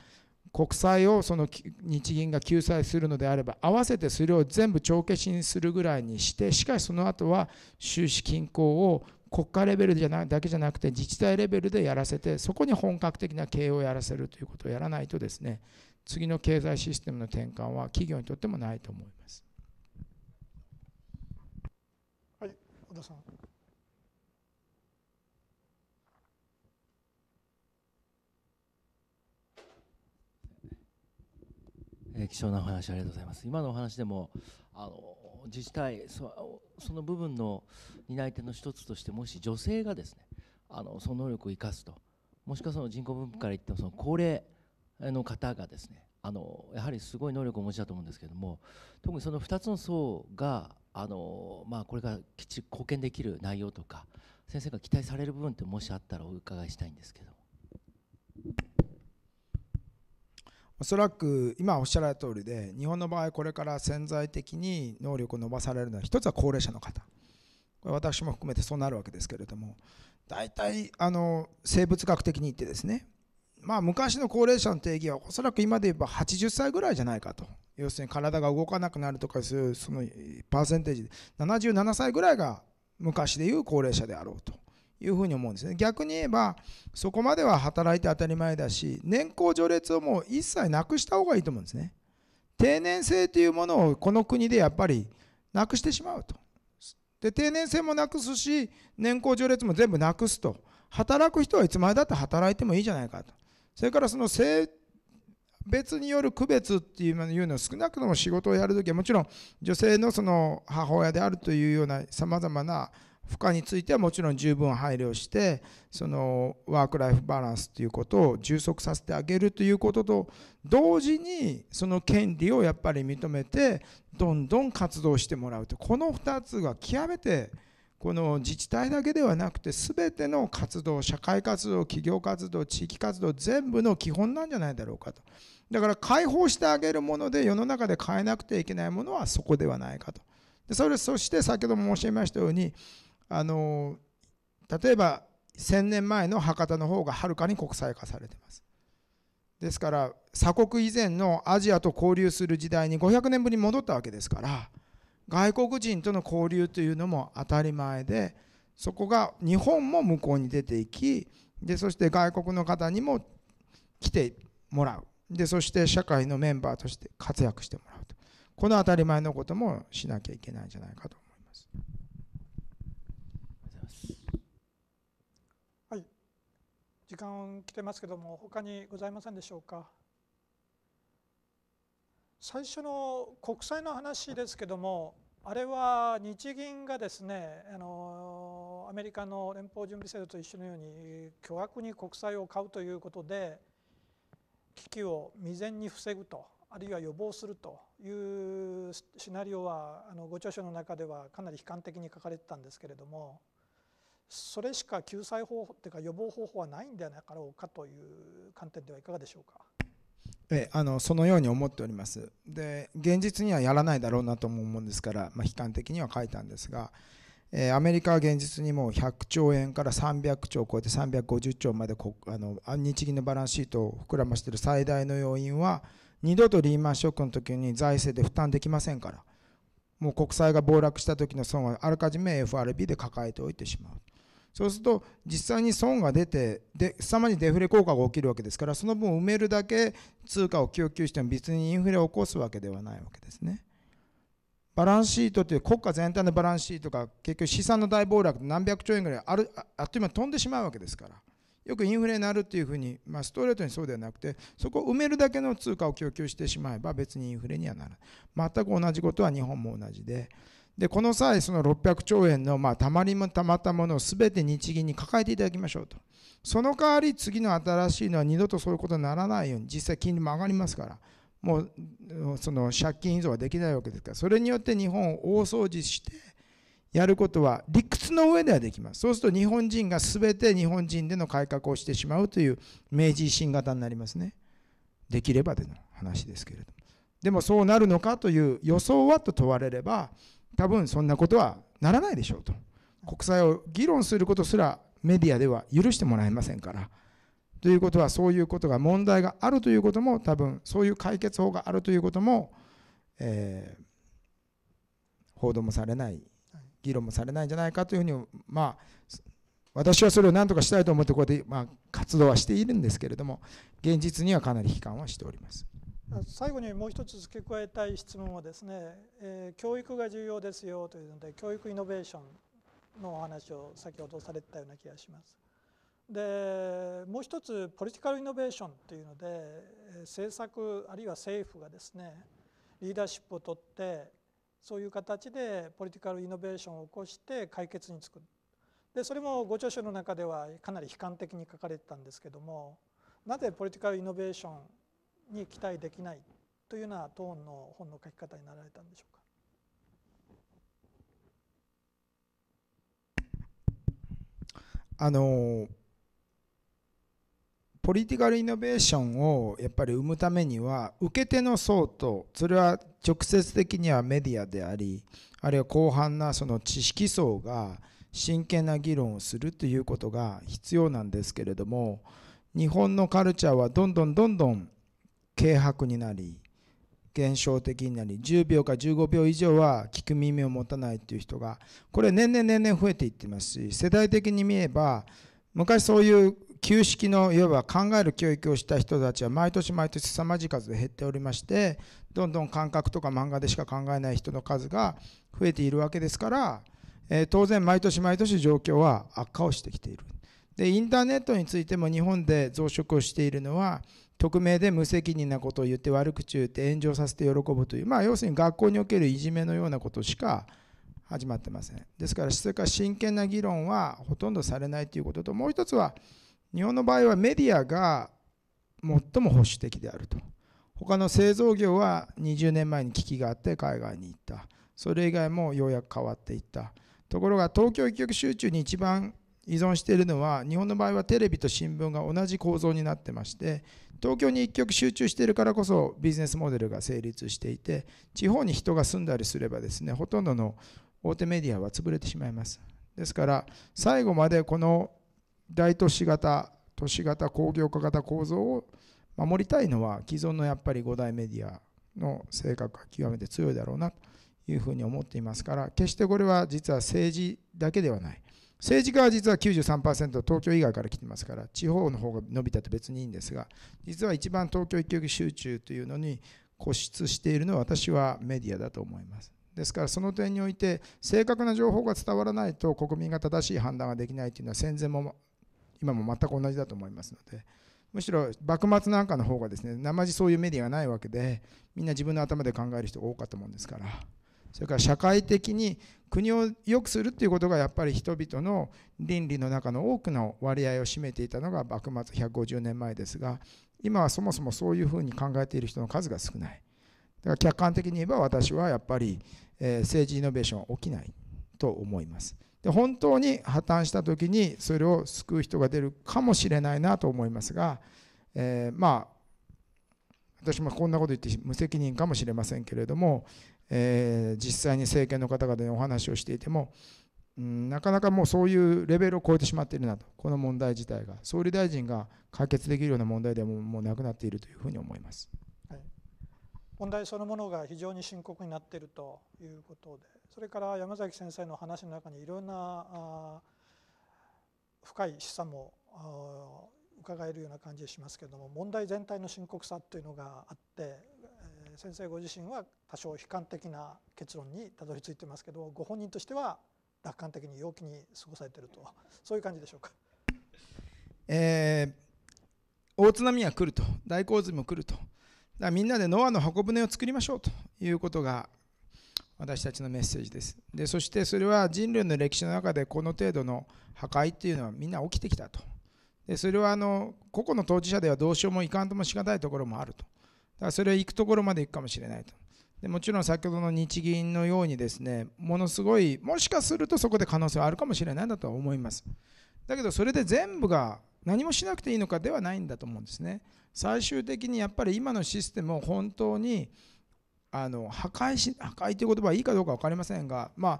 国債をその日銀が救済するのであれば合わせてそれを全部帳消しにするぐらいにしてしかしその後は収支均衡を国家レベルじゃなだけじゃなくて自治体レベルでやらせてそこに本格的な経営をやらせるということをやらないとですね次の経済システムの転換は企業にとってもないと思います。はい、小田さんえー、貴重なお話ありがとうございます。今のお話でもあの自治体その部分の担い手の一つとしてもし女性がですねあのその能力を生かすともしくはその人口分布からいってもその高齢の方がですねあのやはりすごい能力をお持ちだと思うんですけども特にその2つの層があの、まあ、これからきち貢献できる内容とか先生が期待される部分ってもしあったらお伺いしたいんですけど。おそらく今おっしゃられた通りで日本の場合これから潜在的に能力を伸ばされるのは一つは高齢者の方これ私も含めてそうなるわけですけれども大体あの生物学的に言ってですねまあ昔の高齢者の定義はおそらく今で言えば80歳ぐらいじゃないかと要するに体が動かなくなるとかそういうそのパーセンテージで77歳ぐらいが昔でいう高齢者であろうというふうに思うんですね。逆に言えば、そこまでは働いて当たり前だし、年功序列をもう一切なくした方がいいと思うんですね。定年制というものをこの国でやっぱりなくしてしまうと。で、定年制もなくすし、年功序列も全部なくすと。働く人はいつまでだって働いてもいいじゃないかと。それからその性別による区別っていうのは少なくとも仕事をやるときはもちろん女性のその母親であるというような様々な負荷についてはもちろん十分配慮してそのワーク・ライフ・バランスということを充足させてあげるということと同時にその権利をやっぱり認めてどんどん活動してもらうとこの2つが極めてこの自治体だけではなくて全ての活動社会活動企業活動地域活動全部の基本なんじゃないだろうかとだから解放してあげるもので世の中で変えなくてはいけないものはそこではないかとでそれそして先ほども申し上げましたようにあの例えば1000年前の博多の方がはるかに国際化されていますですから鎖国以前のアジアと交流する時代に500年ぶりに戻ったわけですから外国人との交流というのも当たり前でそこが日本も向こうに出ていきでそして外国の方にも来てもらうでそして社会のメンバーとして活躍してもらうとこの当たり前のこともしなきゃいけないんじゃないかと思います。時間来てますけども他にございませんでしょうか最初の国債の話ですけどもあれは日銀がですねあのアメリカの連邦準備制度と一緒のように巨額に国債を買うということで危機を未然に防ぐとあるいは予防するというシナリオはあのご著書の中ではかなり悲観的に書かれてたんですけれどもそれしか救済方法というか予防方法はないんではないかろうかという観点ではいかがでしょうか。えあのそのように思っておりますで現実にはやらないだろうなと思うんですから、まあ、悲観的には書いたんですが、えアメリカは現実にもう100兆円から300兆を超えて350兆まであの日銀のバランスシートを膨らましている最大の要因は二度とリーマンショックの時に財政で負担できませんからもう国債が暴落した時の損はあらかじめ FRB で抱えておいてしまう。そうすると実際に損が出てでさまにデフレ効果が起きるわけですからその分埋めるだけ通貨を供給しても別にインフレを起こすわけではないわけですね。バランスシートという国家全体のバランスシートが結局資産の大暴落で何百兆円ぐらいあるあっという間に飛んでしまうわけですから。よくインフレになるっていうふうに、まあ、ストレートにそうではなくてそこを埋めるだけの通貨を供給してしまえば別にインフレにはならない全く同じことは日本も同じででこの際、その600兆円のまあたまりもたまったものをすべて日銀に抱えていただきましょうと、その代わり次の新しいのは二度とそういうことにならないように、実際、金利も上がりますから、もうその借金依存はできないわけですから、それによって日本を大掃除して、やることは理屈の上ではできます。そうすると日本人が全て日本人での改革をしてしまうという明治維新型になりますね。できればでの話ですけれども。でもそうなるのかという予想はと問われれば、多分そんなことはならないでしょうと。国債を議論することすらメディアでは許してもらえませんから。ということはそういうことが問題があるということも多分そういう解決法があるということも、えー、報道もされない議論もされないんじゃないかというふうにまあ私はそれを何とかしたいと思ってこうやってまあ活動はしているんですけれども現実にはかなり悲観はしております。最後にもう一つ付け加えたい質問はですね、えー、教育が重要ですよというので教育イノベーションのお話を先ほどされてたような気がします。でもう一つポリティカルイノベーションというので政策あるいは政府がですねリーダーシップを取ってそういう形でポリティカルイノベーションを起こして解決につくでそれもご著書の中ではかなり悲観的に書かれてたんですけどもなぜポリティカルイノベーションに期待できないというようなトーンの本の書き方になられたんでしょうか。あのポリティカルイノベーションをやっぱり生むためには受け手の層とそれは直接的にはメディアでありあるいは広範なその知識層が真剣な議論をするということが必要なんですけれども日本のカルチャーはどんどんどんどん軽薄になり現象的になり10秒か15秒以上は聞く耳を持たないという人がこれ年々年々増えていってますし世代的に見れば昔そういう旧式のいわば考える教育をした人たちは毎年毎年凄まじい数で減っておりましてどんどん感覚とか漫画でしか考えない人の数が増えているわけですから、え当然毎年毎年状況は悪化をしてきているでインターネットについても日本で増殖をしているのは匿名で無責任なことを言って悪口言って炎上させて喜ぶという、まあ、要するに学校におけるいじめのようなことしか始まってません。ですから、それから真剣な議論はほとんどされないということと、もう一つは、日本の場合はメディアが最も保守的であると。他の製造業は20年前に危機があって海外に行った。それ以外もようやく変わっていった。ところが東京一極集中に一番依存しているのは日本の場合はテレビと新聞が同じ構造になってまして東京に一極集中しているからこそビジネスモデルが成立していて地方に人が住んだりすればですねほとんどの大手メディアは潰れてしまいますですから最後までこの大都市型都市型工業化型構造を守りたいのは既存のやっぱり5大メディアの性格が極めて強いだろうなというふうに思っていますから決してこれは実は政治だけではない政治家は実は93%東京以外から来てますから地方の方が伸びたと別にいいんですが実は一番東京一極集中というのに固執しているのは私はメディアだと思いますですからその点において正確な情報が伝わらないと国民が正しい判断ができないというのは戦前も今も全く同じだと思いますのでむしろ幕末なんかの方がですねなまじそういうメディアがないわけでみんな自分の頭で考える人が多かったもんですから。それから社会的に国を良くするということがやっぱり人々の倫理の中の多くの割合を占めていたのが幕末150年前ですが今はそもそもそういうふうに考えている人の数が少ないだから客観的に言えば私はやっぱり、え政治イノベーションは起きないと思いますで本当に破綻した時にそれを救う人が出るかもしれないなと思いますが、えまあ私もこんなこと言って無責任かもしれませんけれどもえー、実際に政権の方々にお話をしていても、うん、なかなかもうそういうレベルを超えてしまっているなと、この問題自体が、総理大臣が解決できるような問題でももうなくなっているというふうに思います、はい、問題そのものが非常に深刻になっているということで、それから山崎先生の話の中にいろんな深い示唆も伺えるような感じしますけれども問題全体の深刻さというのがあって先生ご自身は多少悲観的な結論にたどり着いてますけどご本人としては楽観的に陽気に過ごされてるとそういう感じでしょうか、えー、大津波は来ると大洪水も来るとだみんなでノアの箱舟を作りましょうということが私たちのメッセージですでそしてそれは人類の歴史の中でこの程度の破壊っていうのはみんな起きてきたとでそれはあの個々の当事者ではどうしようもいかんともしがたいところもあると。からそれは行くところまで行くかもしれないと。でもちろん先ほどの日銀のようにですね、ものすごい、もしかするとそこで可能性はあるかもしれないんだとは思います。だけどそれで全部が何もしなくていいのかではないんだと思うんですね。最終的にやっぱり今のシステムを本当にあの破壊し、破壊という言葉はいいかどうか分かりませんが、まあ、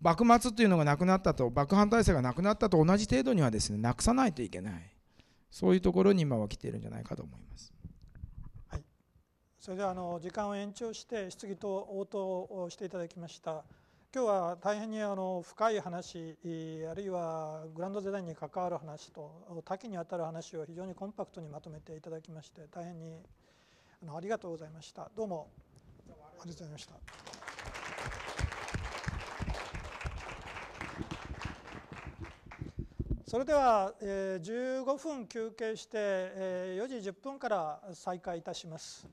幕末というのがなくなったと、幕破体制がなくなったと同じ程度にはですね、なくさないといけない。そういうところに今は来ているんじゃないかと思います。それではあの時間を延長して質疑と応答をしていただきました今日は大変にあの深い話あるいはグランドデザインに関わる話と多岐にわたる話を非常にコンパクトにまとめていただきまして大変にあのありがとうございましたどうもありがとうございましたそれでは、え15分休憩して、え4時10分から再開いたします。